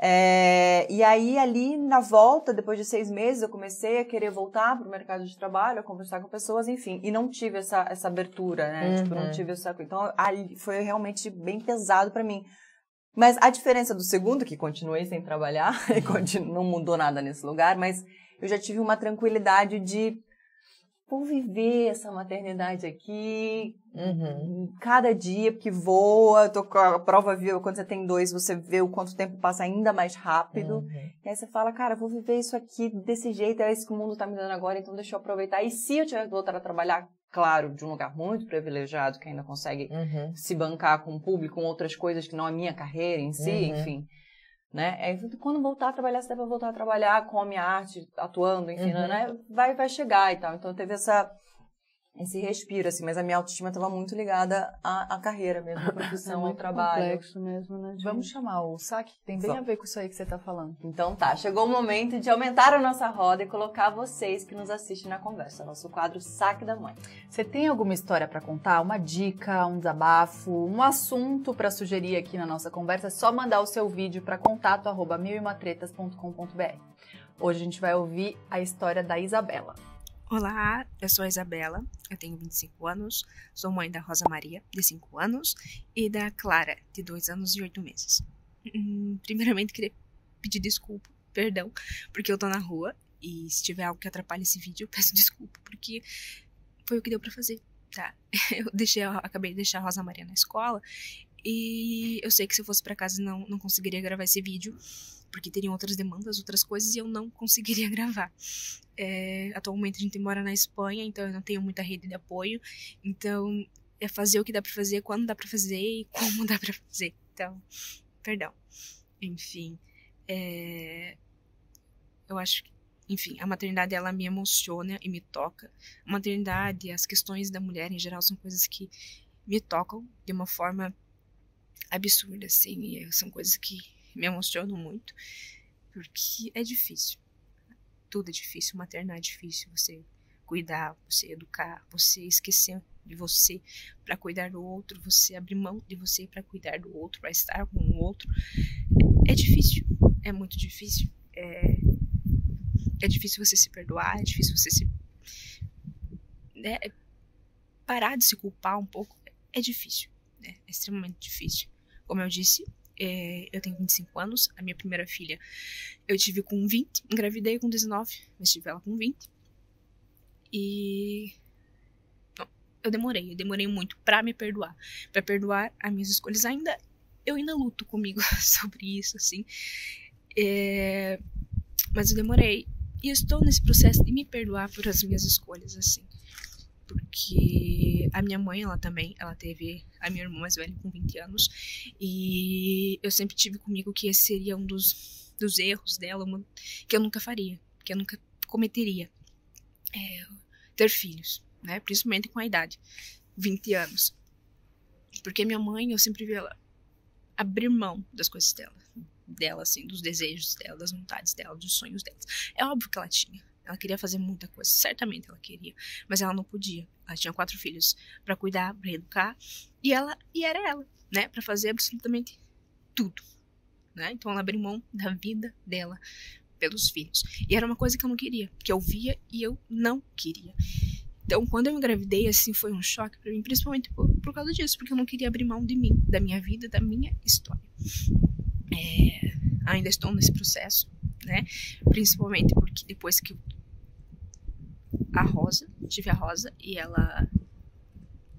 É, e aí, ali na volta, depois de seis meses, eu comecei a querer voltar para o mercado de trabalho, a conversar com pessoas, enfim. E não tive essa, essa abertura, né? Uhum. Tipo, não uhum. tive essa. Então, ali foi realmente bem pesado para mim. Mas a diferença do segundo, que continuei sem trabalhar, não mudou nada nesse lugar, mas eu já tive uma tranquilidade de vou viver essa maternidade aqui uhum. cada dia porque voa tô com a prova viva quando você tem dois você vê o quanto tempo passa ainda mais rápido uhum. e aí você fala cara vou viver isso aqui desse jeito é isso que o mundo tá me dando agora então deixa eu aproveitar e se eu tiver que voltar a trabalhar claro, de um lugar muito privilegiado, que ainda consegue uhum. se bancar com o público, com outras coisas que não a minha carreira em si, uhum. enfim. Né? É, quando voltar a trabalhar, você deve voltar a trabalhar, com a minha arte, atuando, enfim, uhum. né? vai, vai chegar e tal. Então teve essa esse respiro, respira, assim, mas a minha autoestima estava muito ligada à, à, carreira mesmo, à profissão, é ao trabalho. complexo mesmo, né? Gente? Vamos chamar o saque, que tem bem Só. a ver com isso aí que você está falando. Então tá, chegou o momento de aumentar a nossa roda e colocar vocês que nos assistem na conversa, nosso quadro Saque da Mãe. Você tem alguma história para contar? Uma dica, um desabafo, um assunto para sugerir aqui na nossa conversa? É só mandar o seu vídeo para contato arroba Hoje a gente vai ouvir a história da Isabela. Olá, eu sou a Isabela, eu tenho 25 anos, sou mãe da Rosa Maria, de 5 anos, e da Clara, de 2 anos e 8 meses. Hum, primeiramente, queria pedir desculpa, perdão, porque eu tô na rua e se tiver algo que atrapalhe esse vídeo, peço desculpa, porque foi o que deu para fazer, tá? Eu deixei, eu acabei de deixar a Rosa Maria na escola e eu sei que se eu fosse para casa não, não conseguiria gravar esse vídeo, porque teriam outras demandas, outras coisas, e eu não conseguiria gravar. É, atualmente a gente mora na Espanha, então eu não tenho muita rede de apoio, então é fazer o que dá para fazer, quando dá para fazer e como dá para fazer. Então, perdão. Enfim, é, eu acho que enfim, a maternidade ela me emociona e me toca. A maternidade, as questões da mulher em geral são coisas que me tocam de uma forma absurda, assim, são coisas que me emociono muito, porque é difícil. Tudo é difícil, maternar é difícil, você cuidar, você educar, você esquecer de você para cuidar do outro, você abrir mão de você para cuidar do outro, para estar com o outro. É difícil, é muito difícil. É, é difícil você se perdoar, é difícil você se. Né, é parar de se culpar um pouco. É difícil, né? É extremamente difícil. Como eu disse, é, eu tenho 25 anos, a minha primeira filha eu tive com 20, engravidei com 19, mas tive ela com 20. E. eu demorei, eu demorei muito para me perdoar, para perdoar as minhas escolhas. Ainda. Eu ainda luto comigo sobre isso, assim. É, mas eu demorei. E eu estou nesse processo de me perdoar por as minhas escolhas, assim. Porque a minha mãe, ela também, ela teve a minha irmã mais velha com 20 anos, e eu sempre tive comigo que esse seria um dos, dos erros dela, uma, que eu nunca faria, que eu nunca cometeria, é, ter filhos, né, principalmente com a idade, 20 anos. Porque minha mãe, eu sempre vi ela abrir mão das coisas dela, dela assim, dos desejos dela, das vontades dela, dos sonhos dela. É óbvio que ela tinha, ela queria fazer muita coisa, certamente ela queria, mas ela não podia. Ela tinha quatro filhos para cuidar, para educar, e ela e era ela, né, para fazer absolutamente tudo, né? Então ela abriu mão da vida dela pelos filhos. E era uma coisa que eu não queria, que eu via e eu não queria. Então, quando eu engravidei, assim, foi um choque para mim, principalmente por, por, causa disso, porque eu não queria abrir mão de mim, da minha vida, da minha história. É, ainda estou nesse processo, né? Principalmente porque depois que eu a Rosa, tive a Rosa e ela.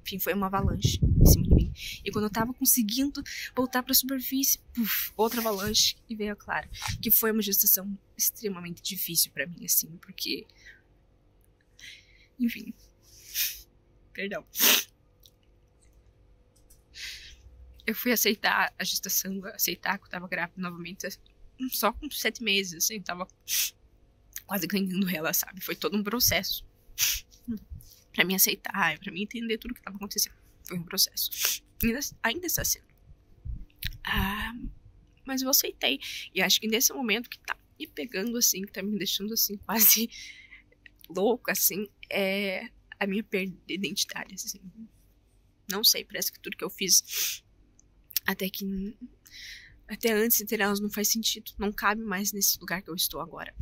Enfim, foi uma avalanche em cima de mim. E quando eu tava conseguindo voltar pra superfície, puff, outra avalanche e veio a Clara. Que foi uma gestação extremamente difícil para mim, assim, porque. Enfim. Perdão. Eu fui aceitar a gestação, aceitar que eu tava grávida novamente, só com sete meses, assim, tava quase ganhando ela, sabe? Foi todo um processo. para mim aceitar, para mim entender tudo que estava acontecendo. Foi um processo. Ainda, ainda está sendo. Ah, mas eu aceitei. E acho que nesse momento que tá me pegando assim, que tá me deixando assim, quase louca, assim, é a minha perda de identidade, assim. Não sei, parece que tudo que eu fiz até que até antes de ter elas não faz sentido, não cabe mais nesse lugar que eu estou agora.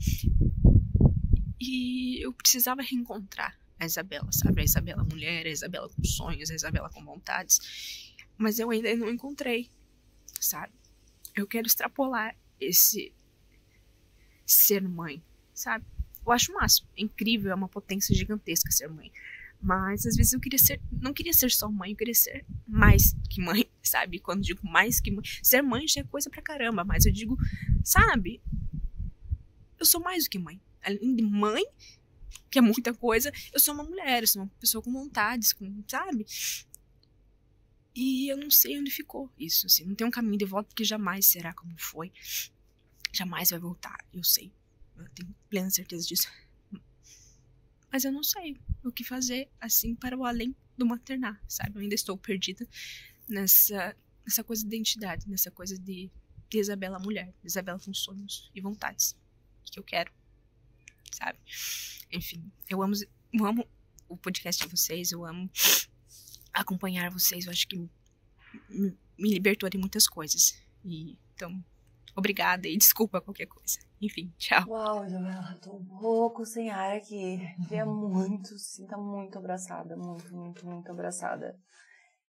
E eu precisava reencontrar a Isabela, sabe? A Isabela mulher, a Isabela com sonhos, a Isabela com vontades. Mas eu ainda não encontrei, sabe? Eu quero extrapolar esse ser mãe, sabe? Eu acho massa, é incrível, é uma potência gigantesca ser mãe. Mas às vezes eu queria ser, não queria ser só mãe, eu queria ser mais que mãe, sabe? Quando digo mais que mãe, ser mãe já é coisa pra caramba, mas eu digo, sabe? Eu sou mais do que mãe além de mãe, que é muita coisa, eu sou uma mulher, eu sou uma pessoa com vontades, com, sabe? E eu não sei onde ficou isso, assim, não tem um caminho de volta porque jamais será como foi. Jamais vai voltar, eu sei. Eu tenho plena certeza disso. Mas eu não sei o que fazer, assim, para o além do maternar, sabe? Eu ainda estou perdida nessa, nessa coisa de identidade, nessa coisa de, de Isabela mulher, Isabela Isabela funções e vontades que eu quero sabe? Enfim, eu amo, eu amo o podcast de vocês, eu amo acompanhar vocês, eu acho que me, libertou de muitas coisas. E, então, obrigada e desculpa qualquer coisa. Enfim, tchau. Uau, Joela, tô um pouco sem ar aqui. Queria muito, sinta muito abraçada, muito, muito, muito abraçada.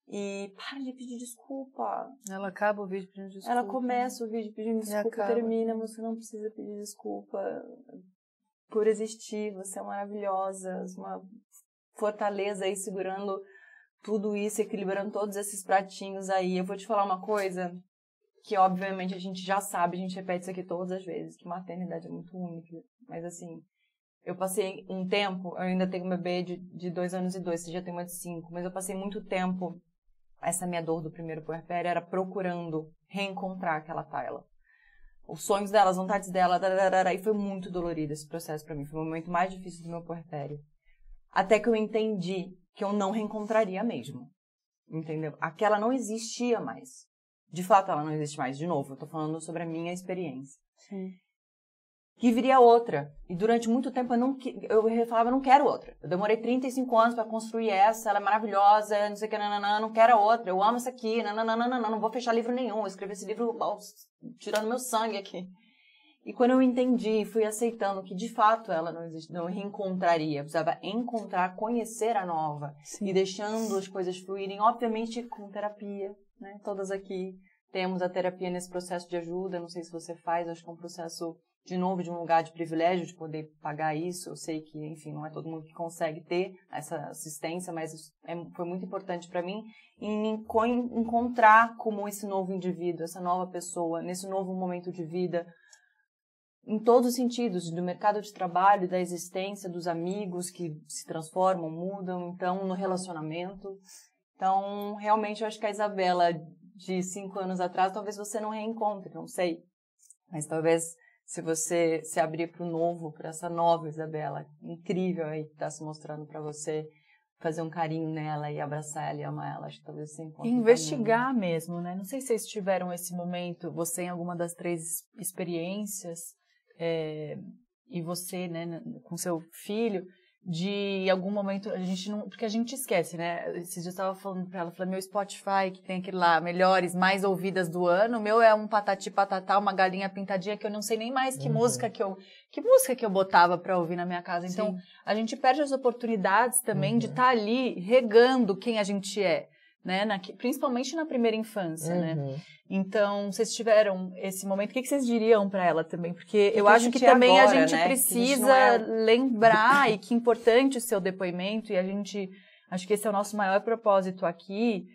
E para de pedir desculpa. Ela acaba o vídeo pedindo desculpa. Ela começa o vídeo pedindo desculpa, termina, você não precisa pedir desculpa por existir, você é maravilhosa, uma fortaleza aí segurando tudo isso, equilibrando todos esses pratinhos aí. Eu vou te falar uma coisa que, obviamente, a gente já sabe, a gente repete isso aqui todas as vezes, que maternidade é muito única, mas assim, eu passei um tempo, eu ainda tenho um bebê de, de dois anos e dois, você já tem uma de cinco, mas eu passei muito tempo, essa minha dor do primeiro puerpério era procurando reencontrar aquela Tayla os sonhos dela, as vontades dela, tararara, e foi muito dolorido esse processo para mim. Foi o momento mais difícil do meu porpério. Até que eu entendi que eu não reencontraria mesmo. Entendeu? Aquela não existia mais. De fato, ela não existe mais. De novo, eu tô falando sobre a minha experiência. Sim que viria outra. E durante muito tempo eu não eu falava, não quero outra. Eu demorei 35 anos para construir essa, ela é maravilhosa, não sei o que, nananã, não quero outra. Eu amo essa aqui, nananã, nananã, não vou fechar livro nenhum. Eu escrevi esse livro tirando meu sangue aqui. E quando eu entendi, fui aceitando que de fato ela não, não reencontraria, precisava encontrar, conhecer a nova Sim. e deixando as coisas fluírem, obviamente com terapia, né? Todas aqui temos a terapia nesse processo de ajuda, não sei se você faz, acho que é um processo de novo de um lugar de privilégio de poder pagar isso. Eu sei que, enfim, não é todo mundo que consegue ter essa assistência, mas é, foi muito importante para mim em me encontrar como esse novo indivíduo, essa nova pessoa, nesse novo momento de vida, em todos os sentidos, do mercado de trabalho, da existência, dos amigos que se transformam, mudam, então no relacionamento. Então, realmente, eu acho que a Isabela de cinco anos atrás, talvez você não reencontre, não sei. Mas talvez se você se abrir para o novo, para essa nova Isabela incrível aí que está se mostrando para você, fazer um carinho nela e abraçar ela e amar ela, acho que talvez você encontre. Investigar mesmo, né? Não sei se vocês tiveram esse momento, você em alguma das três experiências, é, e você, né, com seu filho, de em algum momento a gente não porque a gente esquece né esses já eu estava falando para ela falei meu Spotify que tem aquele lá melhores mais ouvidas do ano o meu é um patati patatá uma galinha pintadinha que eu não sei nem mais que uhum. música que eu que música que eu botava para ouvir na minha casa então Sim. a gente perde as oportunidades também uhum. de estar tá ali regando quem a gente é né? Na, principalmente na primeira infância, né? uhum. né? Então, vocês tiveram esse momento, o que, vocês diriam para ela também? Porque que eu que acho que também agora, né? a gente né? precisa a gente é... lembrar e que é importante o seu depoimento e a gente, acho que esse é o nosso maior propósito aqui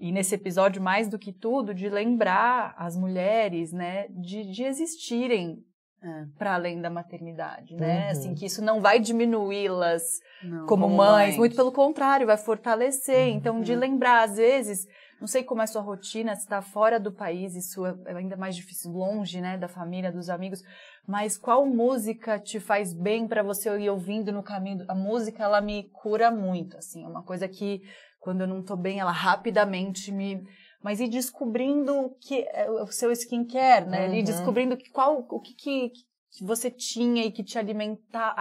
e nesse episódio mais do que tudo de lembrar as mulheres, né, de, de existirem é. para além da maternidade, né? Uhum. Assim que isso não vai diminuí-las como, como mães. mães, muito pelo contrário, vai fortalecer. Uhum. Então, de lembrar às vezes, não sei como é a sua rotina, se está fora do país, isso é, é ainda mais difícil, longe, né, da família, dos amigos. Mas qual música te faz bem para você ir ouvindo no caminho? A música ela me cura muito, assim, é uma coisa que quando eu não estou bem, ela rapidamente me mas ir descobrindo que eh, o seu skincare, né? Uhum. E descobrindo que qual o que, que você tinha e que te alimentava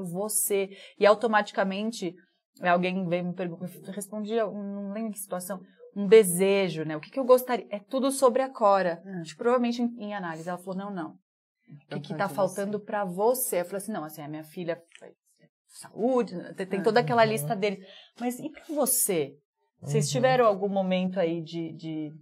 você e automaticamente eh, alguém vem me perguntar, respondia, não lembro que situação, um desejo, né? O que, que eu gostaria? É tudo sobre a Cora. Hum. Acho, provavelmente em, em, análise. Ela falou, não, não. o que, está então tá então faltando para você? Eu falei assim, não, assim, a minha filha saúde, né? tem, ah, toda aquela lista dele. Mas e para você? Vocês uhum. tiveram algum momento aí de, de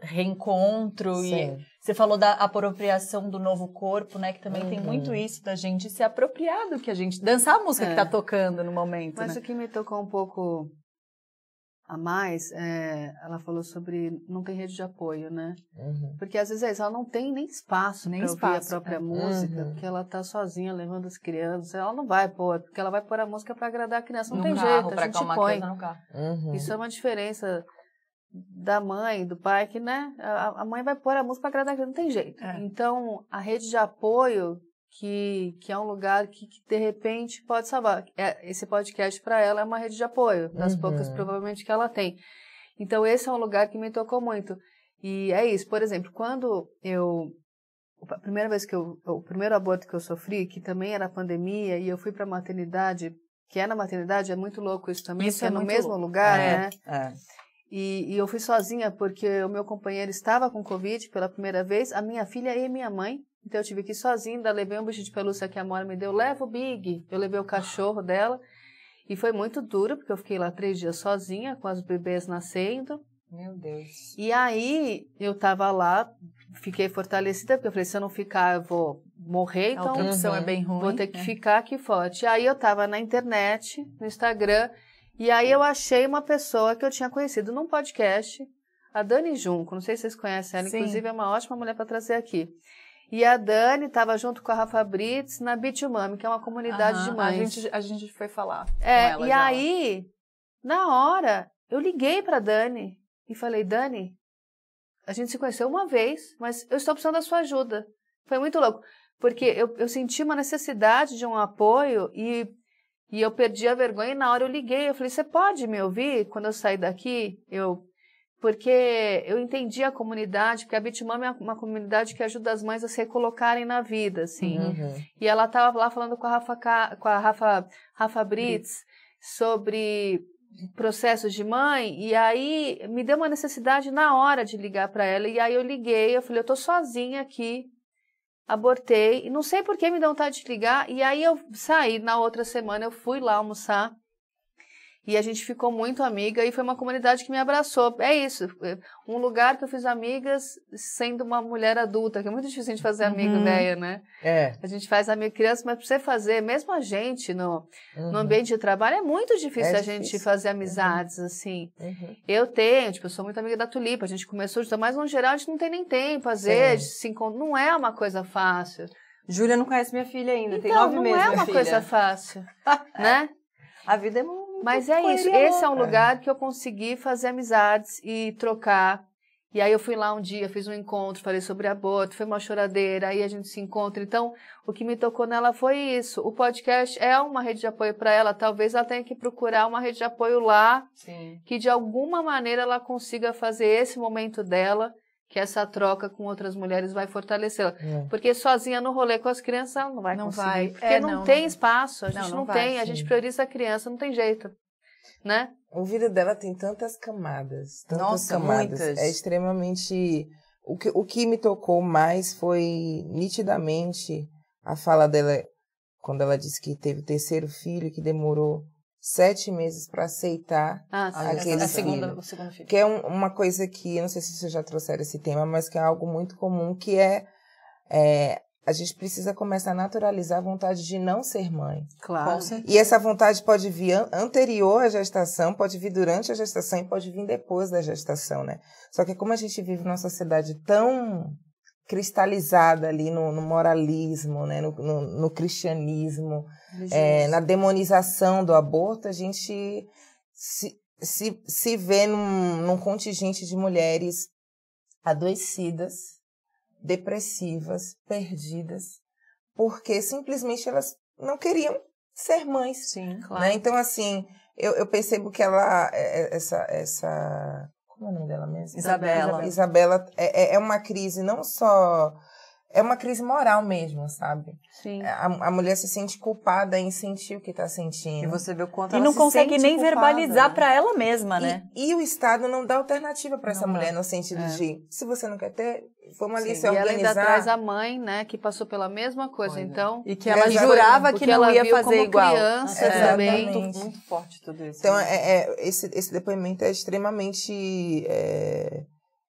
reencontro Sim. e você falou da apropriação do novo corpo, né? Que também uhum. tem muito isso da gente se apropriar do que a gente dançar a música é. que tá é. tocando no momento. Mas né? o que me tocou um pouco a mais, é, ela falou sobre não tem rede de apoio, né? Uhum. Porque às vezes é isso, ela não tem nem espaço nem para ouvir a própria é. Uhum. música, uhum. porque ela tá sozinha levando as crianças, ela não vai pôr, porque ela vai pôr a música para agradar a criança, não no tem carro, jeito, a gente põe. Uhum. Isso é uhum. uma diferença da mãe, do pai, que né, a, a mãe vai pôr a música para agradar a criança, não tem jeito. É. Então, a rede de apoio que, que é um lugar que, que de repente pode salvar. É, esse podcast para ela é uma rede de apoio, das uhum. poucas provavelmente que ela tem. Então esse é um lugar que me tocou muito. E é isso, por exemplo, quando eu a primeira vez que eu o primeiro aborto que eu sofri, que também era pandemia, e eu fui para maternidade, que é na maternidade, é muito louco isso também, isso é, é, no mesmo louco. lugar, é, né? É. E, e, eu fui sozinha porque o meu companheiro estava com Covid pela primeira vez, a minha filha e minha mãe. Então eu tive que ir sozinha, ainda levei um bicho de pelúcia que a Mora me deu, leva o Big. Eu levei o cachorro dela. E foi muito duro, porque eu fiquei lá três dias sozinha, com as bebês nascendo. Meu Deus. E aí eu estava lá, fiquei fortalecida, porque eu falei, se eu não ficar, eu vou morrer. Então, a opção é uhum. bem ruim. Vou ter que é. ficar aqui forte. Aí eu estava na internet, no Instagram, e aí eu achei uma pessoa que eu tinha conhecido num podcast, a Dani Junco. Não sei se vocês conhecem ela, Sim. inclusive é uma ótima mulher para trazer aqui. E a Dani estava junto com a Rafa Brits na Beat Mami que é uma comunidade Aham, de mães. A gente, a gente foi falar. É, ela, e já. aí, na hora, eu liguei para Dani e falei: Dani, a gente se conheceu uma vez, mas eu estou precisando da sua ajuda. Foi muito louco, porque eu, eu senti uma necessidade de um apoio e e eu perdi a vergonha e na hora eu liguei, eu falei, você pode me ouvir quando eu sair daqui? Eu, porque eu entendi a comunidade, porque a Bitmama é uma comunidade que ajuda as mães a se recolocarem na vida, assim. Uhum. E ela estava lá falando com a Rafa, com a Rafa, Rafa Brits sobre processos de mãe, e aí me deu uma necessidade na hora de ligar para ela, e aí eu liguei, eu falei, eu tô sozinha aqui, abortei, e não sei por que me deu vontade de ligar, e aí eu saí, na outra semana eu fui lá almoçar, e a gente ficou muito amiga e foi uma comunidade que me abraçou. É isso. É, um lugar que eu fiz amigas sendo uma mulher adulta, que é muito difícil a gente fazer uhum. amigo ideia, né, né? É. A gente faz amigo criança, mas pra você fazer, mesmo a gente no, uhum. no ambiente de trabalho, é muito difícil é a difícil. gente fazer uhum. amizades, assim. uhum. assim. Eu tenho, tipo, eu sou muito amiga da Tulipa, a gente começou, mas no geral a gente não tem nem tempo, às vezes, se encontra, não é uma coisa fácil. Júlia não conhece minha filha ainda, então, tem nove não meses. Não é uma filha. coisa fácil, né? A vida é muito mas então, é isso, esse é um lugar que eu consegui fazer amizades e trocar. E aí eu fui lá um dia, fiz um encontro, falei sobre aborto, foi uma choradeira, aí a gente se encontra. Então, o que me tocou nela foi isso. O podcast é uma rede de apoio para ela, talvez ela tenha que procurar uma rede de apoio lá, Sim. que de alguma maneira ela consiga fazer esse momento dela que essa troca com outras mulheres vai fortalecê-la. É. Porque sozinha no rolê com as crianças ela não vai não conseguir. Vai. Porque é, não, não, tem espaço, a gente não, não tem, vai, a gente prioriza a criança, não tem jeito. Né? O vida dela tem tantas camadas, tantas Nossa, camadas. É muitas. É extremamente o que, o que me tocou mais foi nitidamente a fala dela quando ela disse que teve o terceiro filho que demorou sete meses para aceitar ah, aquele é a segunda, filho. O segundo filho. Que é um, uma coisa que, não sei se vocês já trouxeram esse tema, mas que é algo muito comum, que é, é a gente precisa começar a naturalizar a vontade de não ser mãe. Claro. E essa vontade pode vir anterior à gestação, pode vir durante a gestação e pode vir depois da gestação, né? Só que como a gente vive numa sociedade tão cristalizada ali no, no moralismo, né, no, no, no cristianismo, é, é na demonização do aborto, a gente se, se, se vê num, num contingente de mulheres adoecidas, depressivas, perdidas, porque simplesmente elas não queriam ser mães. Sim, né? claro. Né? Então, assim, eu, eu percebo que ela, é, é, essa, essa como é o nome dela mesmo? Isabela. Isabela é, é, é uma crise não só é uma crise moral mesmo, sabe? Sim. A, a mulher se sente culpada em sentir o que está sentindo. E você vê o quanto e ela não se consegue nem culpada, verbalizar né? para ela mesma, né? E, e, o Estado não dá alternativa para essa mulher no sentido é. de se você não quer ter, vamos ali Sim. se organizar. E ela ainda traz a mãe, né, que passou pela mesma coisa, Olha. então. E que ela jurava que não ia fazer igual. Criança é, também. Muito, muito, forte tudo isso. Então, né? é, é, esse, esse depoimento é extremamente é,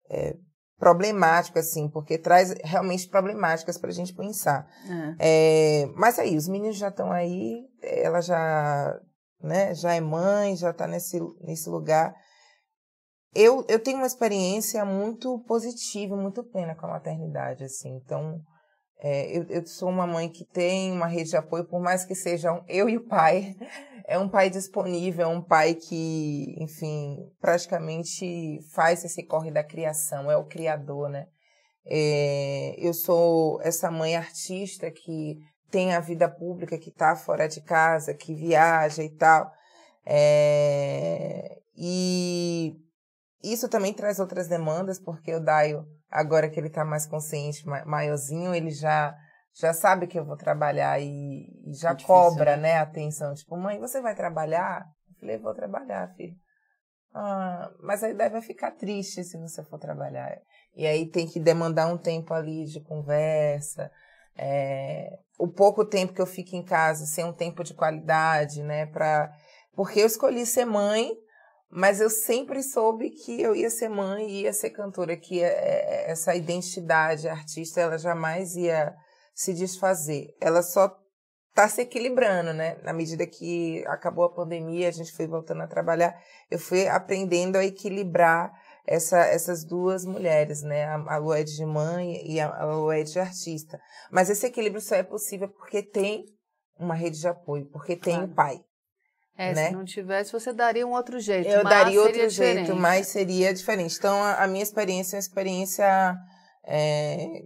é, problemático, assim, porque traz realmente problemáticas para a gente pensar. É, é mas aí, é os meninos já estão aí, ela já, né, já é mãe, já está nesse, nesse lugar. Eu, eu tenho uma experiência muito positiva, muito plena com a maternidade, assim, então é, eu, eu, sou uma mãe que tem uma rede de apoio, por mais que sejam eu e o pai. É um pai disponível, um pai que, enfim, praticamente faz esse corre da criação, é o criador, né? É, eu sou essa mãe artista que tem a vida pública, que está fora de casa, que viaja e tal. É, e isso também traz outras demandas, porque o Daio agora que ele está mais consciente, maiorzinho, ele já já sabe que eu vou trabalhar e, e já é cobra, difícil, né? né, atenção. Tipo, mãe, você vai trabalhar? Eu falei, vou trabalhar, filho. Ah, mas aí deve ficar triste se você for trabalhar. E aí tem que demandar um tempo ali de conversa. É, o pouco tempo que eu fico em casa ser assim, um tempo de qualidade, né? Pra, porque eu escolhi ser mãe mas eu sempre soube que eu ia ser mãe e ia ser cantora, que é, é, essa identidade artista ela jamais ia se desfazer. Ela só está se equilibrando, né? Na medida que acabou a pandemia, a gente foi voltando a trabalhar, eu fui aprendendo a equilibrar essa, essas duas mulheres, né? A, a de mãe e a, a de artista. Mas esse equilíbrio só é possível porque tem uma rede de apoio, porque tem claro. um pai. É, né? se não tivesse, você daria um outro jeito. Eu daria outro jeito, diferente. mas seria diferente. Então, a, a minha experiência é uma experiência é,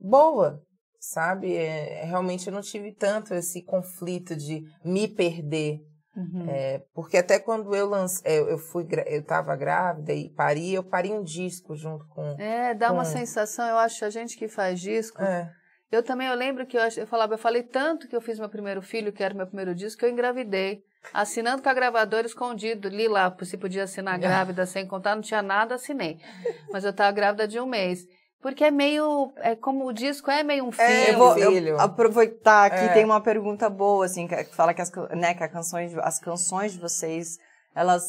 boa, sabe? É, realmente eu não tive tanto esse conflito de me perder. Uhum. É, porque até quando eu lancei, eu, é, eu fui, eu tava grávida e pari, eu parei um disco junto com. É, dá com... uma sensação, eu acho, a gente que faz disco. É eu também eu lembro que eu, eu falava, eu falei tanto que eu fiz meu primeiro filho, que era meu primeiro disco, que eu engravidei. Assinando com a gravadora escondido, li lá, se podia assinar grávida sem contar, não tinha nada, assinei. Mas eu estava grávida de um mês. Porque é meio. É como o disco é meio um filho. É, eu vou eu aproveitar que é. tem uma pergunta boa, assim, que fala que as, né, que as, canções, as canções de vocês, elas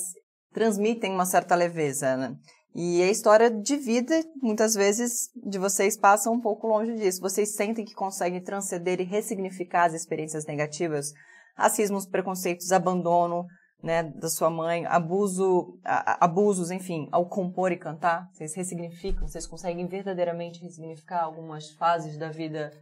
transmitem uma certa leveza, né? E a história de vida, muitas vezes, de vocês passa um pouco longe disso. Vocês sentem que conseguem transcender e ressignificar as experiências negativas? Racismos, preconceitos, abandono né, da sua mãe, abuso, a, abusos, enfim, ao compor e cantar? Vocês ressignificam? Vocês conseguem verdadeiramente ressignificar algumas fases da vida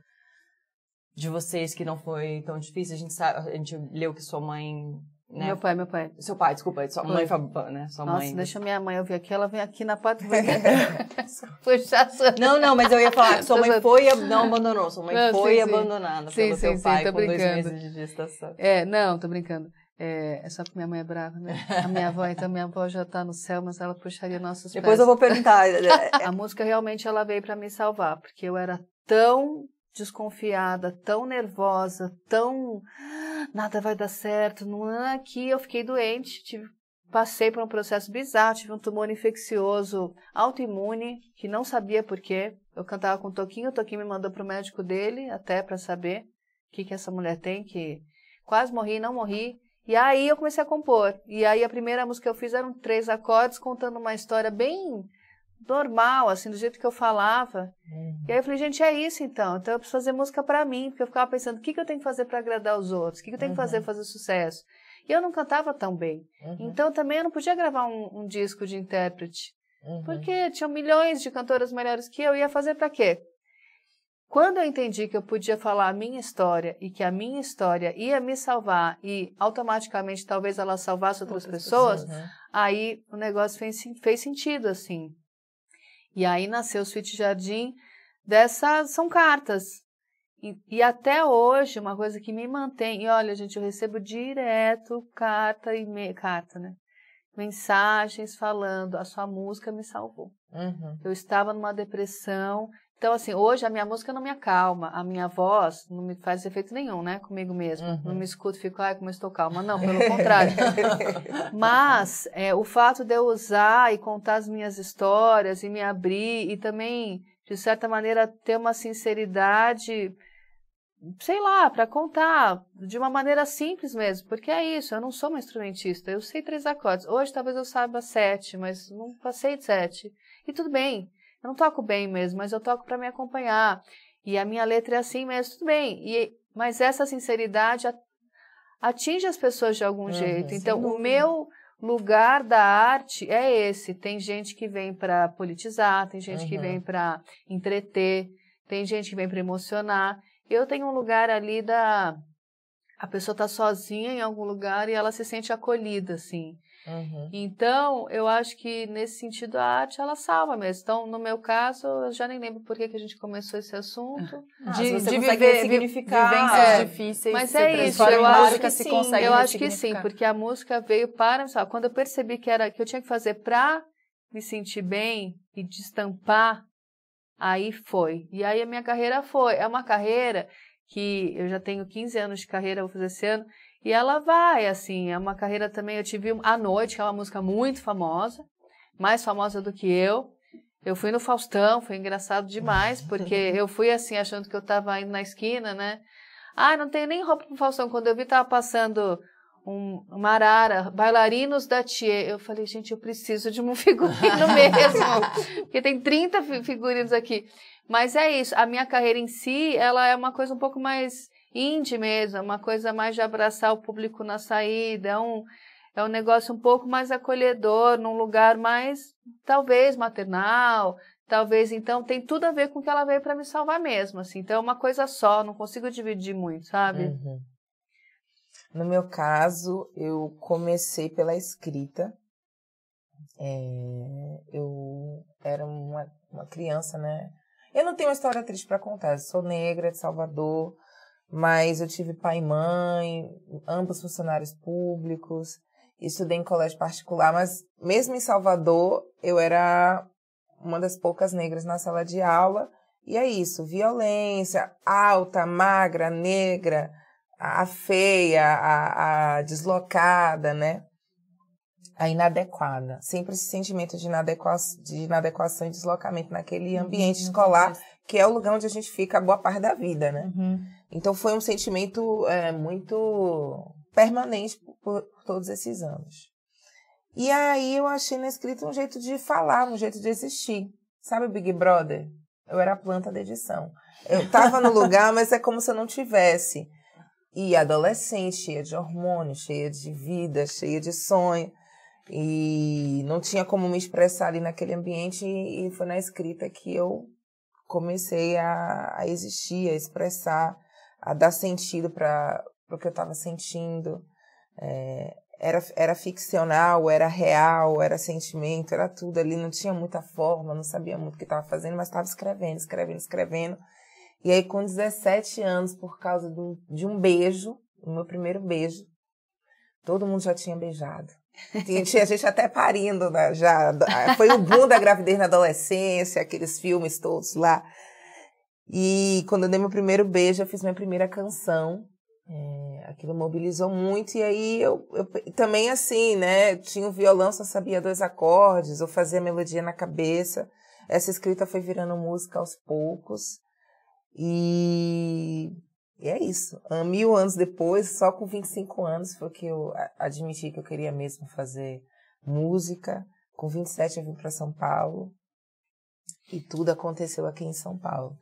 de vocês que não foi tão difícil? A gente, sabe, a gente leu que sua mãe né? Meu pai, meu pai. Seu pai, desculpa, sua hum. mãe, mãe né? Sua Nossa, mãe. deixa minha mãe ouvir aqui, ela vem aqui na parte puxar sua... Não, não, mas eu ia falar que sua mãe foi, não abandonou, sua mãe não, foi sim, abandonada sim, pelo sim, teu pai sim, com brincando. dois meses de gestação. É, não, tô brincando. É, é, só que minha mãe é brava, né? A minha avó, então minha avó já tá no céu, mas ela puxaria nossos Depois eu vou perguntar. Né? a música realmente ela veio para me salvar, porque eu era tão desconfiada, tão nervosa, tão nada vai dar certo, não é que eu fiquei doente, tive, passei por um processo bizarro, tive um tumor infeccioso autoimune que não sabia por quê. Eu cantava com o Toquinho, o Toquinho me mandou para o médico dele até para saber o que que essa mulher tem que quase morri, não morri. E aí eu comecei a compor. E aí a primeira música que eu fiz eram três acordes contando uma história bem normal, assim, do jeito que eu falava. Uhum. E aí uhum. eu falei, gente, é isso então. Então eu preciso fazer música para mim, porque eu ficava pensando, o que, que eu tenho que fazer para agradar os outros? O que, que eu tenho uhum. que fazer uhum. para fazer sucesso? E eu não cantava tão bem. Uhum. Então também eu não podia gravar um, um disco de intérprete. Uhum. Porque tinham milhões de cantoras melhores que eu, ia fazer para quê? Quando eu entendi que eu podia falar a minha história e que a minha história ia me salvar e automaticamente talvez ela salvasse outras, outras pessoas, pessoas né? aí o negócio fez, fez sentido, assim. E aí nasceu o Sweet Jardim dessas são cartas. E, e, até hoje, uma coisa que me mantém, e olha, gente, eu recebo direto carta e me, carta, né? Mensagens falando, a sua música me salvou. Uhum. Eu estava numa depressão então, assim, hoje a minha música não me acalma, a minha voz não me faz efeito nenhum, né? Comigo mesmo. Uhum. Não me escuto e fico, ai, como eu estou calma. Não, pelo contrário. Mas é, o fato de eu usar e contar as minhas histórias e me abrir e também, de certa maneira, ter uma sinceridade sei lá, para contar de uma maneira simples mesmo, porque é isso, eu não sou uma instrumentista, eu sei três acordes. Hoje talvez eu saiba sete, mas não passei de sete. E tudo bem. Eu não toco bem mesmo, mas eu toco para me acompanhar. E a minha letra é assim mesmo, tudo bem. E, mas essa sinceridade atinge as pessoas de algum uhum, jeito. Então, o meu lugar da arte é esse. Tem gente que vem para politizar, tem gente uhum. que vem para entreter, tem gente que vem para emocionar. Eu tenho um lugar ali da a pessoa está sozinha em algum lugar e ela se sente acolhida, assim. Uhum. Então, eu acho que nesse sentido a arte ela salva mesmo. Então, no meu caso, eu já nem lembro por que, que a gente começou esse assunto. Ah, de, você de viver significar vivências é, difíceis. Mas é isso, eu acho que sim. Eu acho que sim, porque a música veio para, sabe, quando eu percebi que era que eu tinha que fazer para me sentir bem e destampar, aí foi. E aí a minha carreira foi, é uma carreira que eu já tenho 15 anos de carreira, vou fazer esse ano, e ela vai, assim, é uma carreira também. Eu tive A Noite, que é uma música muito famosa, mais famosa do que eu. Eu fui no Faustão, foi engraçado demais, porque eu fui assim, achando que eu estava indo na esquina, né? Ah, não tenho nem roupa pro Faustão. Quando eu vi, tava passando um, uma arara, bailarinos da Thier. Eu falei, gente, eu preciso de um figurino mesmo, porque tem 30 figurinos aqui. Mas é isso, a minha carreira em si, ela é uma coisa um pouco mais indie mesmo, é uma coisa mais de abraçar o público na saída, é um, é um negócio um pouco mais acolhedor, num lugar mais, talvez, maternal, talvez, então, tem tudo a ver com o que ela veio para me salvar mesmo, assim, então é uma coisa só, não consigo dividir muito, sabe? Uhum. No meu caso, eu comecei pela escrita, é, eu era uma, uma criança, né? Eu não tenho uma história triste para contar. Eu sou negra de Salvador, mas eu tive pai e mãe, ambos funcionários públicos, estudei em colégio particular, mas mesmo em Salvador, eu era uma das poucas negras na sala de aula, e é isso, violência, alta, magra, negra, a feia, a, a deslocada, né? A inadequada. Sempre esse sentimento de, inadecua de inadequação e deslocamento naquele ambiente uhum, escolar, que é o lugar onde a gente fica a boa parte da vida, né? Uhum. Então foi um sentimento é, muito permanente por, por todos esses anos. E aí eu achei na escrita um jeito de falar, um jeito de existir. Sabe Big Brother? Eu era a planta da edição. Eu estava no lugar, mas é como se eu não tivesse. E adolescente, cheia de hormônios, cheia de vida, cheia de sonho. E não tinha como me expressar ali naquele ambiente, e foi na escrita que eu comecei a, a existir, a expressar a dar sentido para o que eu estava sentindo. É, era, era ficcional, era real, era sentimento, era tudo ali, não tinha muita forma, não sabia muito o que estava fazendo, mas estava escrevendo, escrevendo, escrevendo. E aí, com 17 anos, por causa de um, de um beijo, o meu primeiro beijo, todo mundo já tinha beijado. Tinha, tinha gente até parindo, né? já. Foi o boom da gravidez na adolescência, aqueles filmes todos lá. E quando eu dei meu primeiro beijo, eu fiz minha primeira canção. É, aquilo mobilizou muito. E aí eu, eu também assim, né? Tinha o um violão, só sabia dois acordes, ou fazia melodia na cabeça. Essa escrita foi virando música aos poucos. E, e é isso. Ah, mil anos depois, só com 25 anos, foi que eu admiti que eu queria mesmo fazer música. Com 27 eu vim para São Paulo e tudo aconteceu aqui em São Paulo.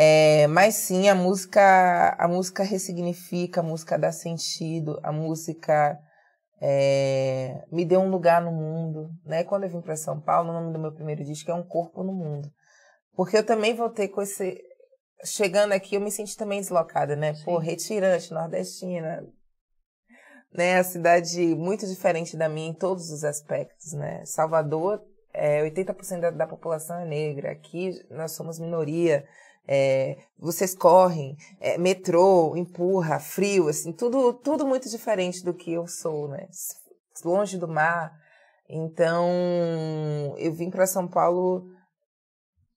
É, mas sim, a música, a música ressignifica, a música dá sentido, a música é, me deu um lugar no mundo. Né? Quando eu vim para São Paulo, o nome do meu primeiro disco é Um Corpo no Mundo. Porque eu também voltei com esse. Chegando aqui, eu me senti também deslocada, né? Sim. Pô, retirante, nordestina. Né? A cidade muito diferente da minha em todos os aspectos, né? Salvador, é, 80% da, da população é negra. Aqui nós somos minoria é, vocês correm, é, metrô, empurra, frio, assim, tudo, tudo muito diferente do que eu sou, né? Longe do mar. Então, eu vim para São Paulo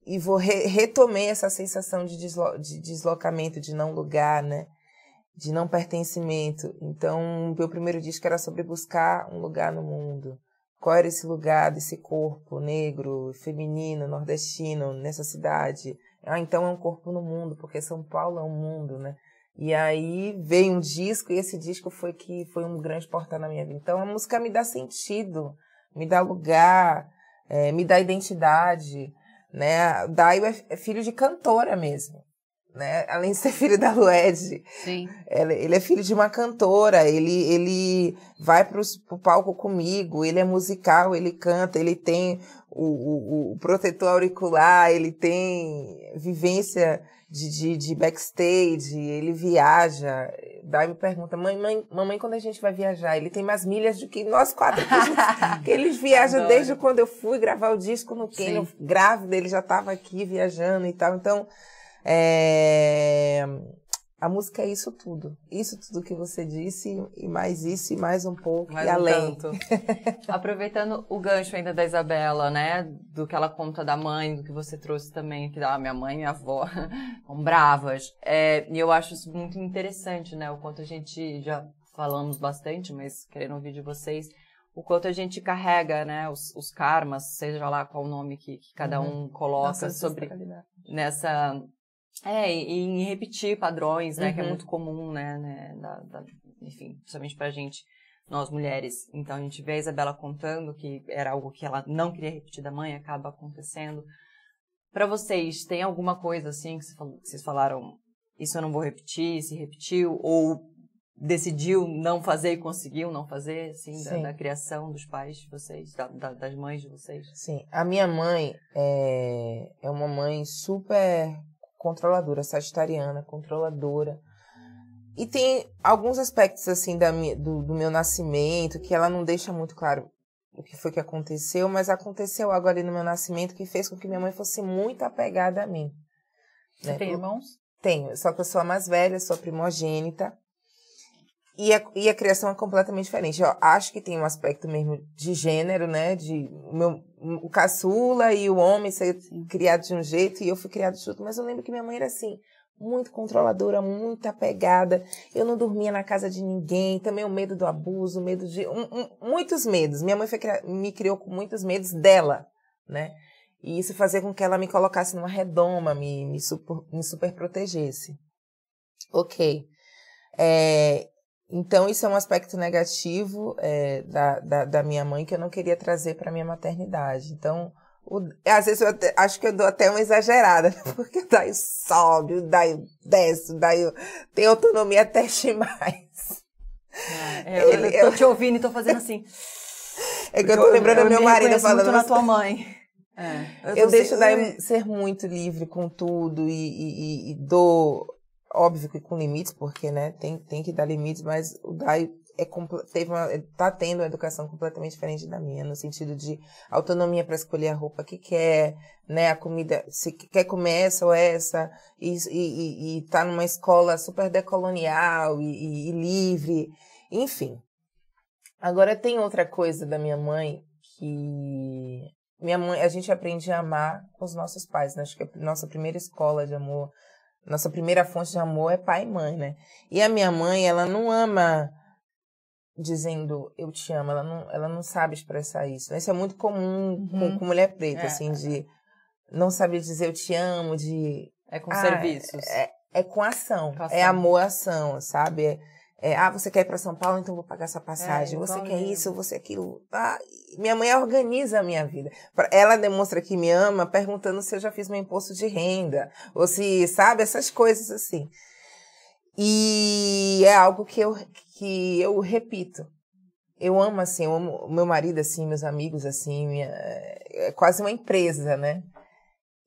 e vou re retomei essa sensação de, deslo de deslocamento, de não lugar, né? De não pertencimento. Então, meu primeiro disco era sobre buscar um lugar no mundo qual era esse lugar desse corpo negro, feminino, nordestino nessa cidade, ah, então é um corpo no mundo, porque São Paulo é um mundo, né? E aí veio um disco e esse disco foi que foi um grande portal na minha vida. Então a música me dá sentido, me dá lugar, é, me dá identidade, né? Daio é, é filho de cantora mesmo né? Além de ser filho da Lued, ele é filho de uma cantora. Ele, ele vai para o palco comigo. Ele é musical, ele canta, ele tem o, o, o protetor auricular, ele tem vivência de, de, de backstage, ele viaja. Daí me pergunta, mãe, mãe, mamãe, quando a gente vai viajar? Ele tem mais milhas do que nós quatro, que, gente, que eles viajam desde quando eu fui gravar o disco no Ken, grávida, ele já estava aqui viajando e tal. Então, é... A música é isso tudo. Isso tudo que você disse, e mais isso, e mais um pouco, mais e um além. Aproveitando o gancho ainda da Isabela, né? Do que ela conta da mãe, do que você trouxe também, que da ah, minha mãe e minha avó são bravas. É, e eu acho isso muito interessante, né? O quanto a gente já falamos bastante, mas querendo ouvir de vocês, o quanto a gente carrega, né? Os, os karmas, seja lá qual o nome que, que cada uhum. um coloca Nossa, sobre nessa é, e em repetir padrões, né? Uhum. Que é uhum. muito comum, né? né da, da, enfim, principalmente pra gente, nós mulheres. Então a gente vê a Isabela contando que era algo que ela não queria repetir da mãe, acaba acontecendo. Para vocês, tem alguma coisa assim que, vocês falaram, isso eu não vou repetir, se repetiu, ou decidiu não fazer e conseguiu não fazer, assim, da, da, criação dos pais de vocês, da, da, das mães de vocês? Sim, a minha mãe é, é uma mãe super controladora, sagitariana, controladora. E tem alguns aspectos, assim, da, do, do, meu nascimento que ela não deixa muito claro o que foi que aconteceu, mas aconteceu algo ali no meu nascimento que fez com que minha mãe fosse muito apegada a mim. Você né? tem irmãos? Tenho, só que eu sou a mais velha, sou a primogênita. E a, e a criação é completamente diferente. Eu acho que tem um aspecto mesmo de gênero, né? De meu, o caçula e o homem ser criado de um jeito e eu fui criado de outro. Mas eu lembro que minha mãe era assim, muito controladora, muito apegada. Eu não dormia na casa de ninguém. Também o medo do abuso, o medo de. Um, um, muitos medos. Minha mãe foi, me criou com muitos medos dela, né? E isso fazia com que ela me colocasse numa redoma, me, me, super, me Ok. É, então, isso é um aspecto negativo é, da, da, da, minha mãe que eu não queria trazer para minha maternidade. Então, o, às vezes eu até, acho que eu dou até uma exagerada, né? porque daí sobe, daí desce, daí tem autonomia até demais. É, é eu, Ele, eu, eu tô te ouvindo e tô fazendo assim. É que eu tô lembrando eu, eu meu marido falando. Muito na assim. tua mãe. É, eu, eu deixo sei, daí ser muito livre com tudo e, e, e, e dou óbvio que com limites, porque né, tem, tem que dar limites, mas o DAI é, teve uma, tá tendo uma educação completamente diferente da minha, no sentido de autonomia para escolher a roupa que quer, né, a comida, se quer comer essa ou essa, e, e, e tá numa escola super decolonial e, e livre, enfim. Agora tem outra coisa da minha mãe que minha mãe, a gente aprende a amar os nossos pais, né? Acho que a nossa primeira escola de amor nossa primeira fonte de amor é pai e mãe, né? E a minha mãe, ela não ama dizendo eu te amo, ela não, ela não sabe expressar isso. Né? Isso é muito comum uhum. com, com, mulher preta, é. assim, de não saber dizer eu te amo, de. É com ah, serviços. É, é com ação. com é ação. É amor ação, sabe? É, é, ah, você quer ir para São Paulo, então vou pagar sua passagem. É, você quer mesmo. isso, você aquilo. Ah, minha mãe organiza a minha vida. Ela demonstra que me ama perguntando se eu já fiz meu imposto de renda. Ou se, sabe, essas coisas assim. E é algo que eu, que eu repito. Eu amo, assim, eu amo meu marido, assim, meus amigos, assim, minha, é, é quase uma empresa, né?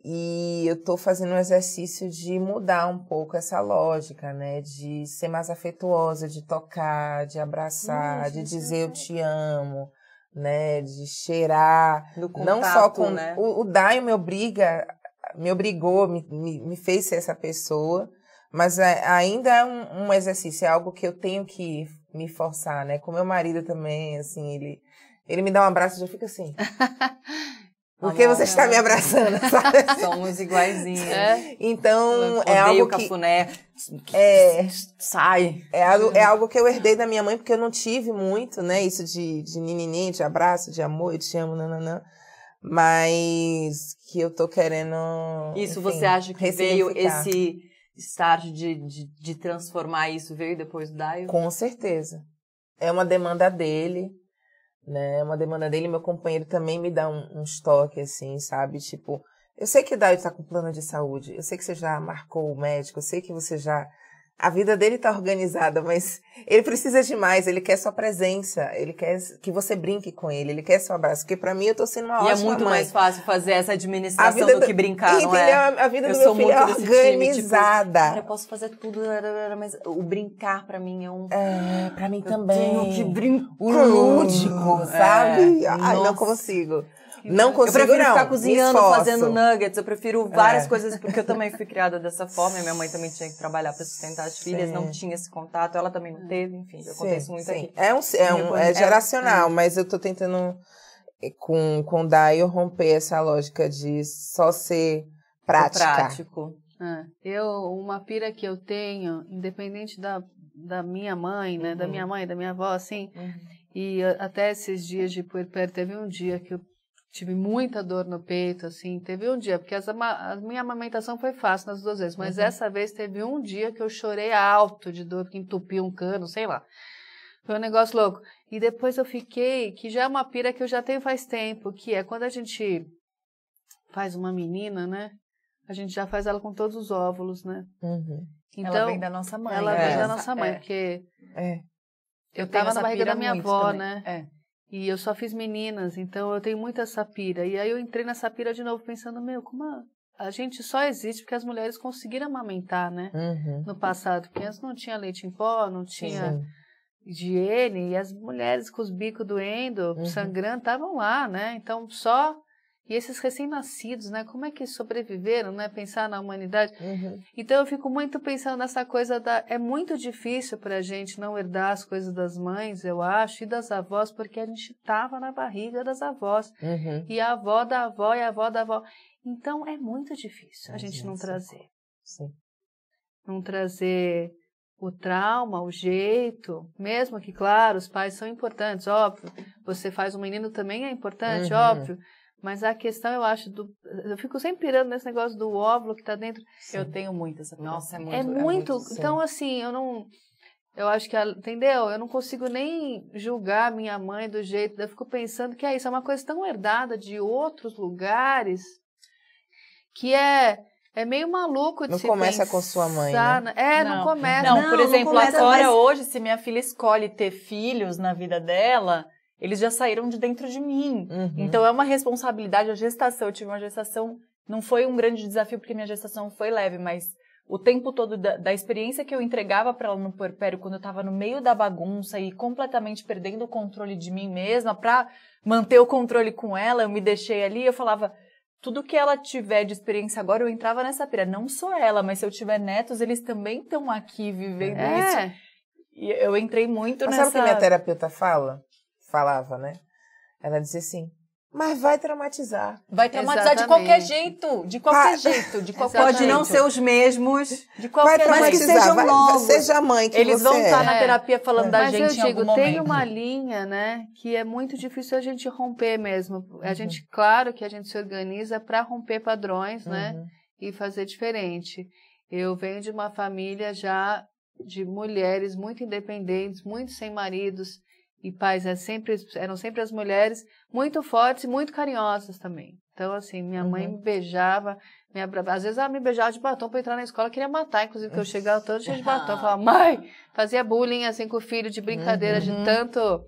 E eu estou fazendo um exercício de mudar um pouco essa lógica, né? De ser mais afetuosa, de tocar, de abraçar, de dizer eu te amo, né? De cheirar. Contato, não só com. Né? O, o Daio me obriga, me obrigou, me, me, me fez ser essa pessoa, mas é, ainda é um, um exercício, é algo que eu tenho que me forçar, né? Com meu marido também, assim, ele, ele me dá um abraço e já fica assim. Porque você está me abraçando, sabe? Somos iguaizinhos. É. Então, é algo que... Cafuné. É, sai. É algo, é algo que eu herdei da minha mãe, porque eu não tive muito, né? Isso de, de nininim, de abraço, de amor, eu te amo, nananã. Mas que eu tô querendo... Isso, enfim, você acha que veio esse start de, de, de transformar isso, veio depois do Daio? Com certeza. É uma demanda dele né? É uma demanda dele, meu companheiro também me dá um, um assim, sabe? Tipo, eu sei que Daio está com plano de saúde, eu sei que você já marcou o médico, eu sei que você já a vida dele está organizada, mas ele precisa de mais. Ele quer sua presença, ele quer que você brinque com ele, ele quer seu abraço. Porque para mim eu tô sendo uma é ótima mãe. é muito mãe. mais fácil fazer essa administração do, do, que brincar, não é? A vida eu do meu filho é organizada. Time, tipo, eu posso fazer tudo, mas o brincar para mim é um. É, para mim eu também. Tenho que brincar. O lúdico, é. sabe? É. Ai, Nossa. não consigo. Não consigo Eu prefiro não, ficar cozinhando, fazendo nuggets. Eu prefiro é. várias é. coisas, porque eu também fui criada dessa forma. Minha mãe também tinha que trabalhar para sustentar as filhas, sim. não tinha esse contato. Ela também não teve, enfim. Eu sim, muito sim. aqui. É, um, é, é, é, um, é geracional, é. mas eu tô tentando eh, com, com Dai eu romper essa lógica de só ser prática. prático. Eu, uma pira que eu tenho, independente da, da minha mãe, né? Uhum. Da minha uhum. mãe, da minha avó, assim. Uhum. E até esses dias de puerpério, teve um dia que eu tive muita dor no peito, assim. Teve um dia, porque as, a minha amamentação foi fácil nas duas vezes, mas uhum. essa vez teve um dia que eu chorei alto de dor, que entupiu um cano, sei lá. Foi um negócio louco. E depois eu fiquei, que já é uma pira que eu já tenho faz tempo, que é quando a gente faz uma menina, né? A gente já faz ela com todos os óvulos, né? Uhum. Então, ela vem da nossa mãe. Ela é. vem da nossa mãe, é. porque é. eu, eu tava na barriga da minha avó, também. né? É. E eu só fiz meninas, então eu tenho muita sapira. E aí eu entrei na sapira de novo pensando, meu, como a, a gente só existe porque as mulheres conseguiram amamentar, né? Uhum. No passado, porque antes não tinha leite em pó, não tinha Sim. higiene, e as mulheres com os bicos doendo, uhum. sangrando, estavam lá, né? Então só e esses recém-nascidos, né? Como é que sobreviveram, né? Pensar na humanidade. Uhum. Então eu fico muito pensando nessa coisa da. É muito difícil para a gente não herdar as coisas das mães, eu acho, e das avós, porque a gente estava na barriga das avós. Uhum. E a avó da avó e a avó da avó. Então é muito difícil a, a gente, gente é, não trazer. Sim. Não trazer o trauma, o jeito, mesmo que, claro, os pais são importantes, óbvio. Você faz um menino também é importante, uhum. óbvio mas a questão, eu acho, do, eu fico sempre pirando nesse negócio do óvulo que está dentro. Sim. Eu tenho muito essa Nossa, é, é muito. É muito, é muito então, assim, eu não. Eu acho que, entendeu? Eu não consigo nem julgar minha mãe do jeito. Eu fico pensando que é isso, é uma coisa tão herdada de outros lugares que é. É meio maluco de não se começa pensar, com sua mãe. Né? É, não, não começa. Não, não por exemplo, não começa, agora mas... hoje, se minha filha escolhe ter filhos na vida dela, eles já saíram de dentro de mim. Uhum. Então é uma responsabilidade a gestação. Eu tive uma gestação, não foi um grande desafio porque minha gestação foi leve, mas o tempo todo da, da experiência que eu entregava para ela no puerpério, quando eu estava no meio da bagunça e completamente perdendo o controle de mim mesma, para manter o controle com ela, eu me deixei ali, eu falava, tudo que ela tiver de experiência agora, eu entrava nessa pira. Não só ela, mas se eu tiver netos, eles também estão aqui vivendo é. isso. E eu entrei muito mas nessa... Sabe o que minha terapeuta fala? falava, né? Ela dizia assim: mas vai traumatizar. Vai traumatizar Exatamente. de qualquer jeito, de qualquer vai, jeito, de qualquer Pode não ser os mesmos, de qualquer vai mas que sejam vai, novos. Seja mãe que Eles vão estar tá é. na terapia falando é. da mas gente eu digo, algum tem momento. uma linha, né, que é muito difícil a gente romper mesmo. A uhum. gente, claro que a gente se organiza para romper padrões, né, uhum. e fazer diferente. Eu venho de uma família já de mulheres muito independentes, muito sem maridos, e pais é sempre, eram sempre as mulheres muito fortes e muito carinhosas também. Então, assim, minha uhum. mãe me beijava, me abra... às vezes ela me beijava de batom para entrar na escola, queria matar, inclusive, que eu chegava todo cheio de batom. Falava, mãe! Fazia bullying, assim, com o filho, de brincadeira, uhum. de tanto.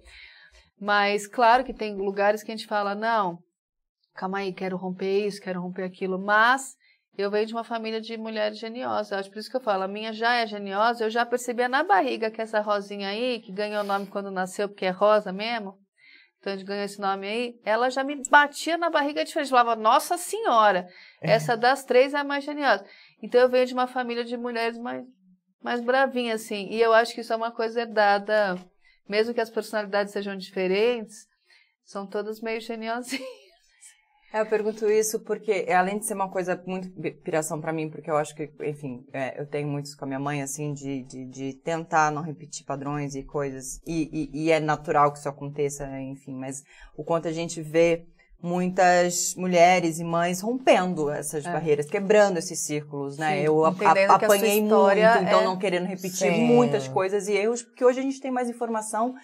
Mas, claro que tem lugares que a gente fala, não, calma aí, quero romper isso, quero romper aquilo, mas eu venho de uma família de mulheres geniosas. Por isso que eu falo, a minha já é geniosa. Eu já percebia na barriga que essa rosinha aí, que ganhou o nome quando nasceu, porque é rosa mesmo, então a gente ganhou esse nome aí, ela já me batia na barriga diferente. Falava, Nossa Senhora, é. essa das três é a mais geniosa. Então eu venho de uma família de mulheres mais, mais bravinhas, assim. E eu acho que isso é uma coisa herdada, mesmo que as personalidades sejam diferentes, são todas meio geniosinhas. É, eu pergunto isso porque, é, além de ser uma coisa muito inspiração para mim, porque eu acho que, enfim, é, eu tenho muitos com a minha mãe, assim, de, de, de tentar não repetir padrões e coisas, e, e, e, é natural que isso aconteça, né, enfim, mas o quanto a gente vê muitas mulheres e mães rompendo essas é. barreiras, quebrando esses círculos, né? Sim, eu a, a, apanhei muito, então é... não querendo repetir Sim. muitas coisas e erros, porque hoje a gente tem mais informação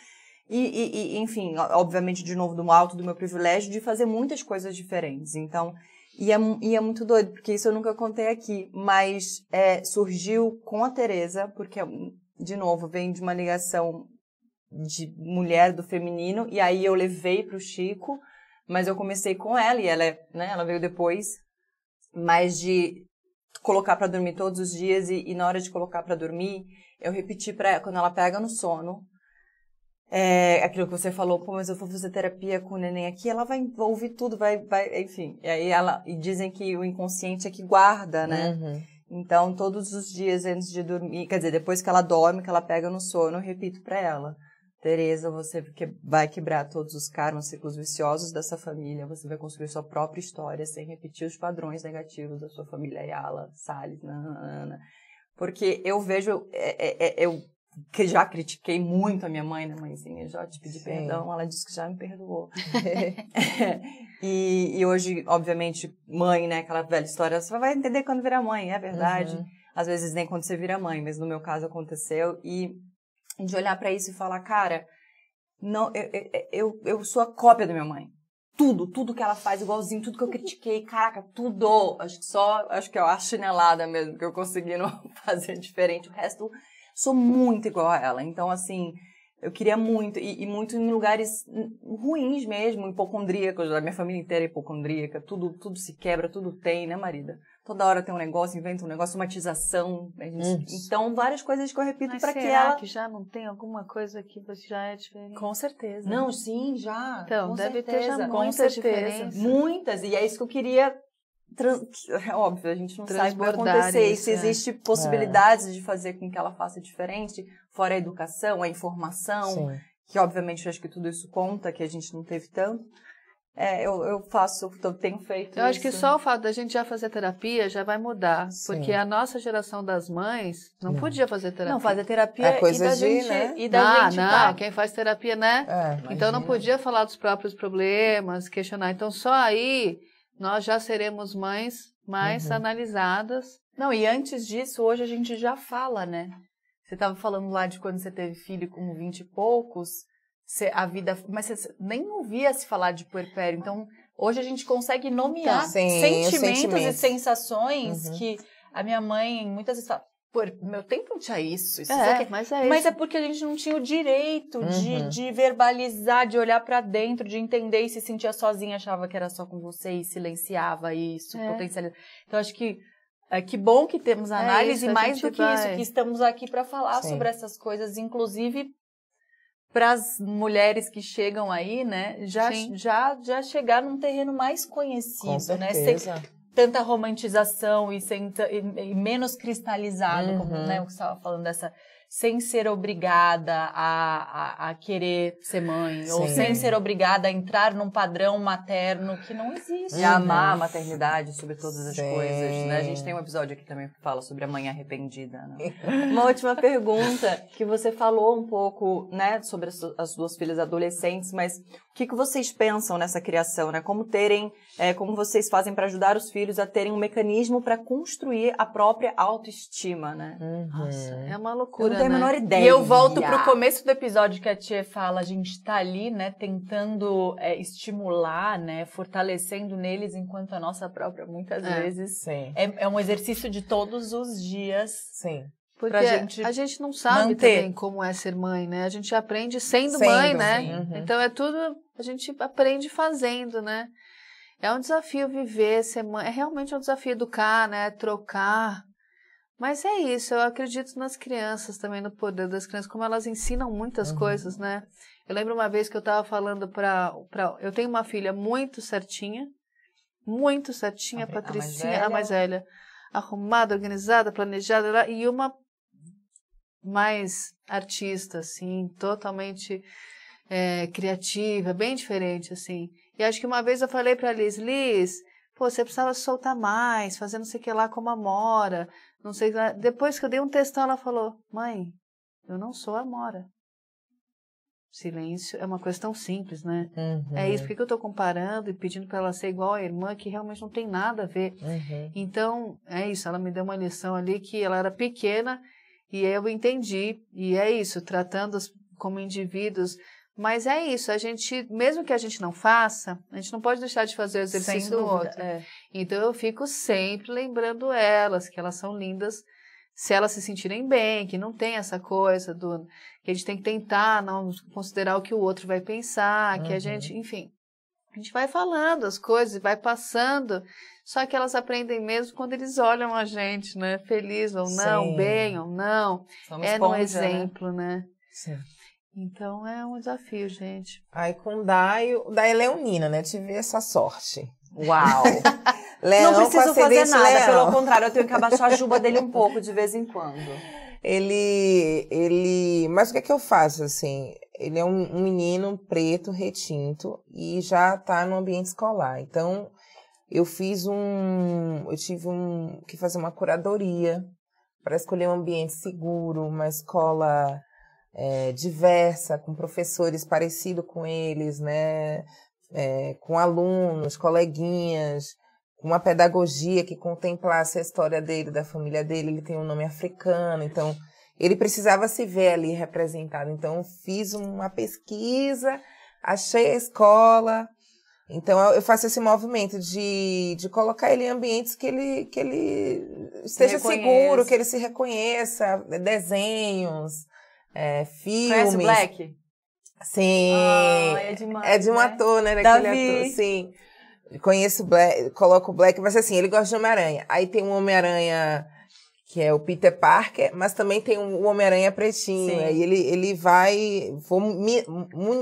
e, e, e, enfim, obviamente, de novo, do alto do meu privilégio, de fazer muitas coisas diferentes. Então, e é, e é muito doido, porque isso eu nunca contei aqui, mas é, surgiu com a Tereza, porque, de novo, vem de uma ligação de mulher do feminino, e aí eu levei para o Chico, mas eu comecei com ela, e ela, é, né, ela veio depois, mas de colocar para dormir todos os dias, e, e na hora de colocar para dormir, eu repeti para quando ela pega no sono, é, aquilo que você falou, pô, mas eu vou fazer terapia com o neném aqui, ela vai ouvir tudo, vai, vai, enfim. E aí ela, e dizem que o inconsciente é que guarda, né? Uhum. Então, todos os dias antes de dormir, quer dizer, depois que ela dorme, que ela pega no sono, eu repito para ela. Tereza, você vai quebrar todos os karmas, ciclos viciosos dessa família, você vai construir sua própria história sem repetir os padrões negativos da sua família Yala, Salles, nanana. Porque eu vejo, é, é, é eu que já critiquei muito a minha mãe, né, mãezinha? Já te pedi Sim. perdão, ela disse que já me perdoou. e, e, hoje, obviamente, mãe, né? Aquela velha história, você vai entender quando virar mãe, é verdade. Uhum. Às vezes nem quando você vira mãe, mas no meu caso aconteceu. E de olhar para isso e falar, cara, não, eu, eu, eu sou a cópia da minha mãe tudo, tudo que ela faz, igualzinho, tudo que eu critiquei, caraca, tudo. Acho que só, acho que é a chinelada mesmo que eu consegui não fazer diferente. O resto sou muito igual a ela. Então, assim, eu queria muito, e, e muito em lugares ruins mesmo, hipocondríacos, a minha família inteira é hipocondríaca, tudo, tudo se quebra, tudo tem, né, marida? Toda hora tem um negócio, inventa um negócio, somatização. Né, então, várias coisas que eu repito para que ela. que já não tem alguma coisa que você já é diferente? Com certeza. Não, sim, já. Então, com deve certeza. ter já muitas Com certeza. Diferenças. Muitas, e é isso que eu queria Trans, é óbvio, a gente não sabe o que vai acontecer. Isso, se é. existe é. possibilidades é. de fazer com que ela faça diferente, fora a educação, a informação, Sim. que obviamente eu acho que tudo isso conta, que a gente não teve tanto. É, eu, eu faço, eu tenho feito. Eu isso. acho que só o fato da gente já fazer terapia já vai mudar. Sim. Porque a nossa geração das mães não, não, podia fazer terapia. Não, fazer terapia é coisa e da de, gente. Né? E da ah, gente não, tá. quem faz terapia, né? É, então não podia falar dos próprios problemas, questionar. Então só aí nós já seremos mães mais uhum. analisadas. Não, e antes disso, hoje a gente já fala, né? Você estava falando lá de quando você teve filho com 20 e poucos, você, a vida. Mas você nem ouvia se falar de puerpério. Então, hoje a gente consegue nomear então, sim, sentimentos, sentimentos, e sensações uhum. que a minha mãe muitas vezes fala: por meu tempo não tinha é isso. isso é, é, mas, é mas é porque a gente não tinha o direito uhum. de, de, verbalizar, de olhar para dentro, de entender e se sentia sozinha, achava que era só com você e silenciava isso, é. potencializava. Então acho que é, que bom que temos é análise, é isso, mais do que vai. isso, que estamos aqui para falar Sim. sobre essas coisas, inclusive para as mulheres que chegam aí, né, já, já, já chegar num terreno mais conhecido, com né? tanta romantização e, sem, e, e menos cristalizado, uhum. como né, o que você estava falando dessa sem ser obrigada a, a, a querer ser mãe, Sim. ou sem ser obrigada a entrar num padrão materno que não existe. E uhum. amar a maternidade sobre todas as Sim. coisas, né? A gente tem um episódio aqui também que fala sobre a mãe arrependida. Né? Uma última pergunta, que você falou um pouco, né, sobre as, as duas filhas adolescentes, mas o que, que vocês pensam nessa criação, né? Como terem é, como vocês fazem para ajudar os filhos a terem um mecanismo para construir a própria autoestima, né? Uhum. Nossa, é uma loucura. Eu não tenho né? a menor ideia. E eu volto para o começo do episódio que a Tia fala, a gente está ali, né, tentando é, estimular, né, fortalecendo neles enquanto a nossa própria, muitas é. vezes. É, é um exercício de todos os dias. Sim. Porque gente a gente não sabe manter. também como é ser mãe, né? A gente aprende sendo, sendo mãe, né? Sim, uhum. Então é tudo a gente aprende fazendo, né? É um desafio viver, ser mãe, é realmente um desafio educar, né? Trocar. Mas é isso, eu acredito nas crianças também, no poder das crianças, como elas ensinam muitas uhum. coisas, né? Eu lembro uma vez que eu estava falando para. Pra, eu tenho uma filha muito certinha, muito certinha, a, Patricinha, a mais, velha, a mais velha arrumada, organizada, planejada, e uma mais artista, assim, totalmente é, criativa, bem diferente, assim. E acho que uma vez eu falei para Liz, Liz, pô, você precisava soltar mais, fazer não sei o que lá como a Mora, não sei lá. Depois que eu dei um testão, ela falou, mãe, eu não sou amora. Silêncio é uma questão simples, né? Uhum. É isso, uhum. porque eu estou comparando e pedindo para ela ser igual à irmã, que realmente não tem nada a ver. Uhum. Então, é isso, ela me deu uma lição ali que ela era pequena e eu entendi. E é isso, tratando-as como indivíduos, mas é isso, a gente, mesmo que a gente não faça, a gente não pode deixar de fazer o exercício do outro. É. Então eu fico sempre lembrando elas, que elas são lindas, se elas se sentirem bem, que não tem essa coisa do que a gente tem que tentar não considerar o que o outro vai pensar, uhum. que a uhum. gente, enfim, a gente vai falando as coisas, vai passando, só que elas aprendem mesmo quando eles olham a gente, né? Feliz ou não, Sim. bem ou não. Somos é ponte, no né? exemplo, né? né? Sim. Então é um desafio, gente. Aí com Dai, o Dai é leonina, né? Tive essa sorte. Uau! Leão, não preciso fazer nada, Leão. pelo contrário, eu tenho que abaixar a juba dele um pouco de vez em quando. Ele, ele, mas o que é que eu faço assim? Ele é um, um menino preto retinto e já está no ambiente escolar. Então, eu fiz um, eu tive um que fazer uma curadoria para escolher um ambiente seguro, uma escola é, diversa, com professores parecidos com eles, né? É, com alunos, coleguinhas, com uma pedagogia que contemplasse a história dele, da família dele. Ele tem um nome africano, então ele precisava se ver ali representado. Então fiz uma pesquisa, achei a escola. Então eu faço esse movimento de, de colocar ele em ambientes que ele, que ele esteja se seguro, que ele se reconheça, desenhos, é, filmes. Conhece Black? Sim. Ah, é de, é de um né? ator, né? Daquele Davi. ator, sim. Conheço Black, coloco Black, mas assim, ele gosta de Homem-Aranha. Aí tem um Homem-Aranha que é o Peter Parker, mas também tem o um Homem-Aranha pretinho. Sim. Aí ele, ele vai, vou mi,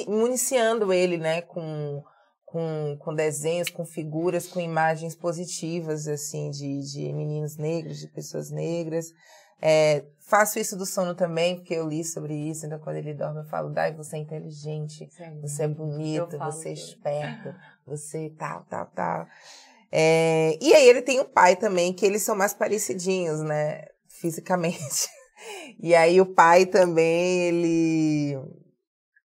municiando ele, né, com, com, com desenhos, com figuras, com imagens positivas, assim, de, de meninos negros, de pessoas negras. É, faço isso do sono também, porque eu li sobre isso, então quando ele dorme eu falo, Dai, você é inteligente, Sim. você é bonito, você é esperto, você tal, tá, tal, tá, tal. Tá. É, e aí ele tem um pai também, que eles são mais parecidinhos, né, fisicamente. E aí o pai também, ele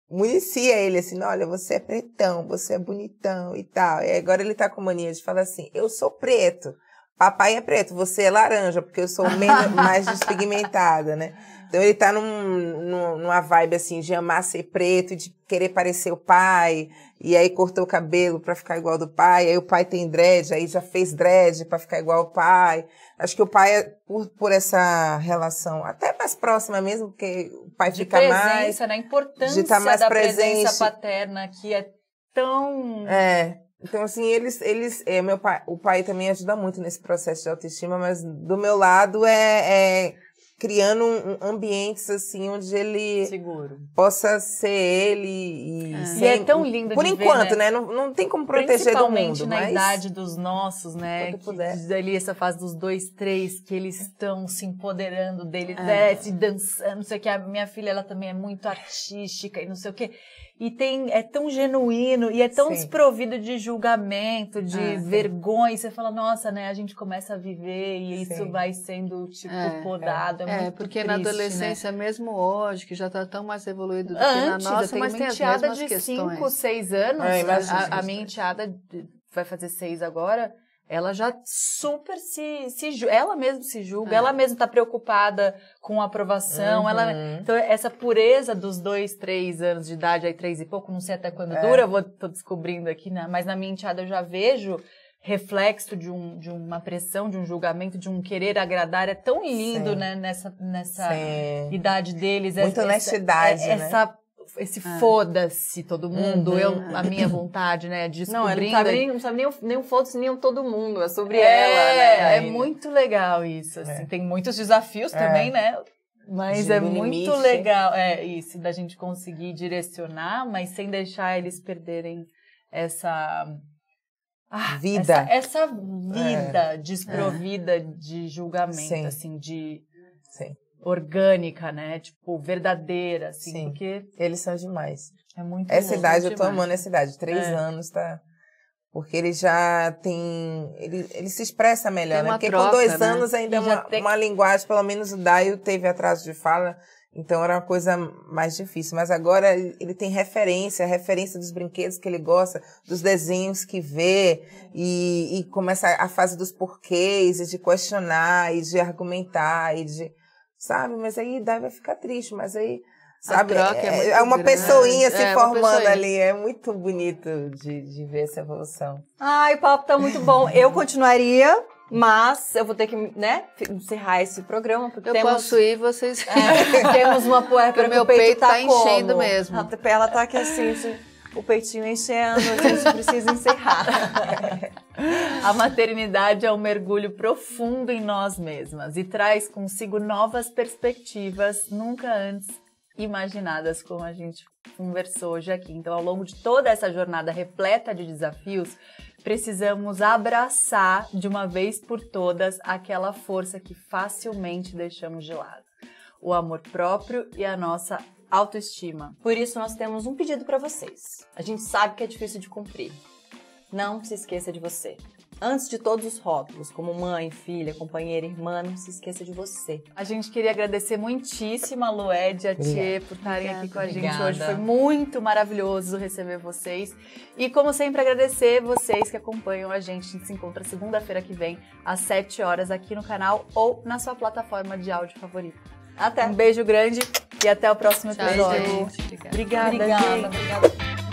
municia ele assim, olha, você é pretão, você é bonitão e tal. E agora ele tá com mania de falar assim, eu sou preto. Papai é preto, você é laranja, porque eu sou menos, mais despigmentada, né? Então ele tá num, numa vibe assim de amar ser preto, de querer parecer o pai, e aí cortou o cabelo para ficar igual do pai, aí o pai tem dread, aí já fez dread para ficar igual ao pai. Acho que o pai, é, por, por essa relação, até mais próxima mesmo, porque o pai de fica presença, mais. Né? A importância de tá mais da presente. presença paterna que é tão. É então, assim, eles, eles, é, meu pai, o pai também ajuda muito nesse processo de autoestima, mas do meu lado é, é criando um, um, ambientes assim onde ele Seguro. possa ser ele e, é. e é tão lindo por enquanto ver, né? né, Não, não tem como proteger do mundo na mas... idade dos nossos né que, que, ali essa fase dos dois três que eles estão se empoderando dele é. né, se dançando não sei o que a minha filha ela também é muito artística e não sei o que e tem é tão genuíno e é tão Sim. desprovido de julgamento, de ah, vergonha. Você fala, nossa, né? A gente começa a viver e Sim. isso vai sendo tipo é, podado. É, é, é porque triste, na né? adolescência, né? mesmo hoje, que já está tão mais evoluído do Antes, que na nossa, tem mas tem as de 5, 6 anos. É, a, a minha enteada vai fazer seis agora ela já super se, se ela mesma se julga, é. ela mesma está preocupada com a aprovação, uhum. ela, então essa pureza dos dois, três anos de idade, aí três e pouco, não sei até quando é. dura, vou tô descobrindo aqui, né? Mas na minha enteada eu já vejo reflexo de, um, de uma pressão, de um julgamento, de um querer agradar, é tão lindo, Sim. né? Nessa, nessa idade deles, muita essa, honestidade, essa, é, né? essa esse ah. foda-se todo mundo, uhum. eu, a minha vontade, né? Descobrindo... Não, ela não sabe nem, não sabe nem, nem o foda-se, nem o todo mundo, é sobre é, ela, né? É muito legal isso, assim. É. Tem muitos desafios é. também, né? Mas de é limite. muito legal, é isso, da gente conseguir direcionar, mas sem deixar eles perderem essa... Ah, vida. Essa, essa vida é. desprovida é. de julgamento, assim, de... Sim orgânica, né? Tipo, verdadeira, assim, Sim. porque... eles são demais. É muito Essa bom, idade, eu tô amando essa idade. Três é. anos, tá... Porque ele já tem... Ele, ele se expressa melhor, né? Porque troca, com dois né? anos ainda é uma, tem... uma linguagem, pelo menos o Daio teve atraso de fala, então era uma coisa mais difícil. Mas agora ele tem referência, referência dos brinquedos que ele gosta, dos desenhos que vê, e, e começa a fase dos porquês, e de questionar, e de argumentar, e de sabe? Mas aí daí vai ficar triste, mas aí sabe? É, é, é, uma grande. pessoinha se é, formando ali. É muito bonito de, de ver essa evolução. Ai, o papo tá muito bom. Eu continuaria. Mas eu vou ter que, né, encerrar esse programa. Porque eu temos... posso ir, vocês... É, temos uma puerpera meu peito, peito tá, tá enchendo como? mesmo. Ela tá aqui assim... assim o peitinho enchendo, a gente precisa encerrar. a maternidade é um mergulho profundo em nós mesmas e traz consigo novas perspectivas nunca antes imaginadas, como a gente conversou hoje aqui. Então, ao longo de toda essa jornada repleta de desafios, precisamos abraçar de uma vez por todas aquela força que facilmente deixamos de lado. O amor próprio e a nossa autoestima. Por isso, nós temos um pedido para vocês. A gente sabe que é difícil de cumprir. Não se esqueça de você. Antes de todos os rótulos, como mãe, filha, companheira, irmã, não se esqueça de você. A gente queria agradecer muitíssimo a Lued e a Tchê por estarem aqui com a gente Obrigada. hoje. Foi muito maravilhoso receber vocês. E como sempre, agradecer vocês que acompanham a gente. A gente se encontra segunda-feira que vem, às 7 horas, aqui no canal ou na sua plataforma de áudio favorita. Até. Um beijo grande e até o próximo episódio. Tchau, gente. Obrigada, obrigada, gente. obrigada.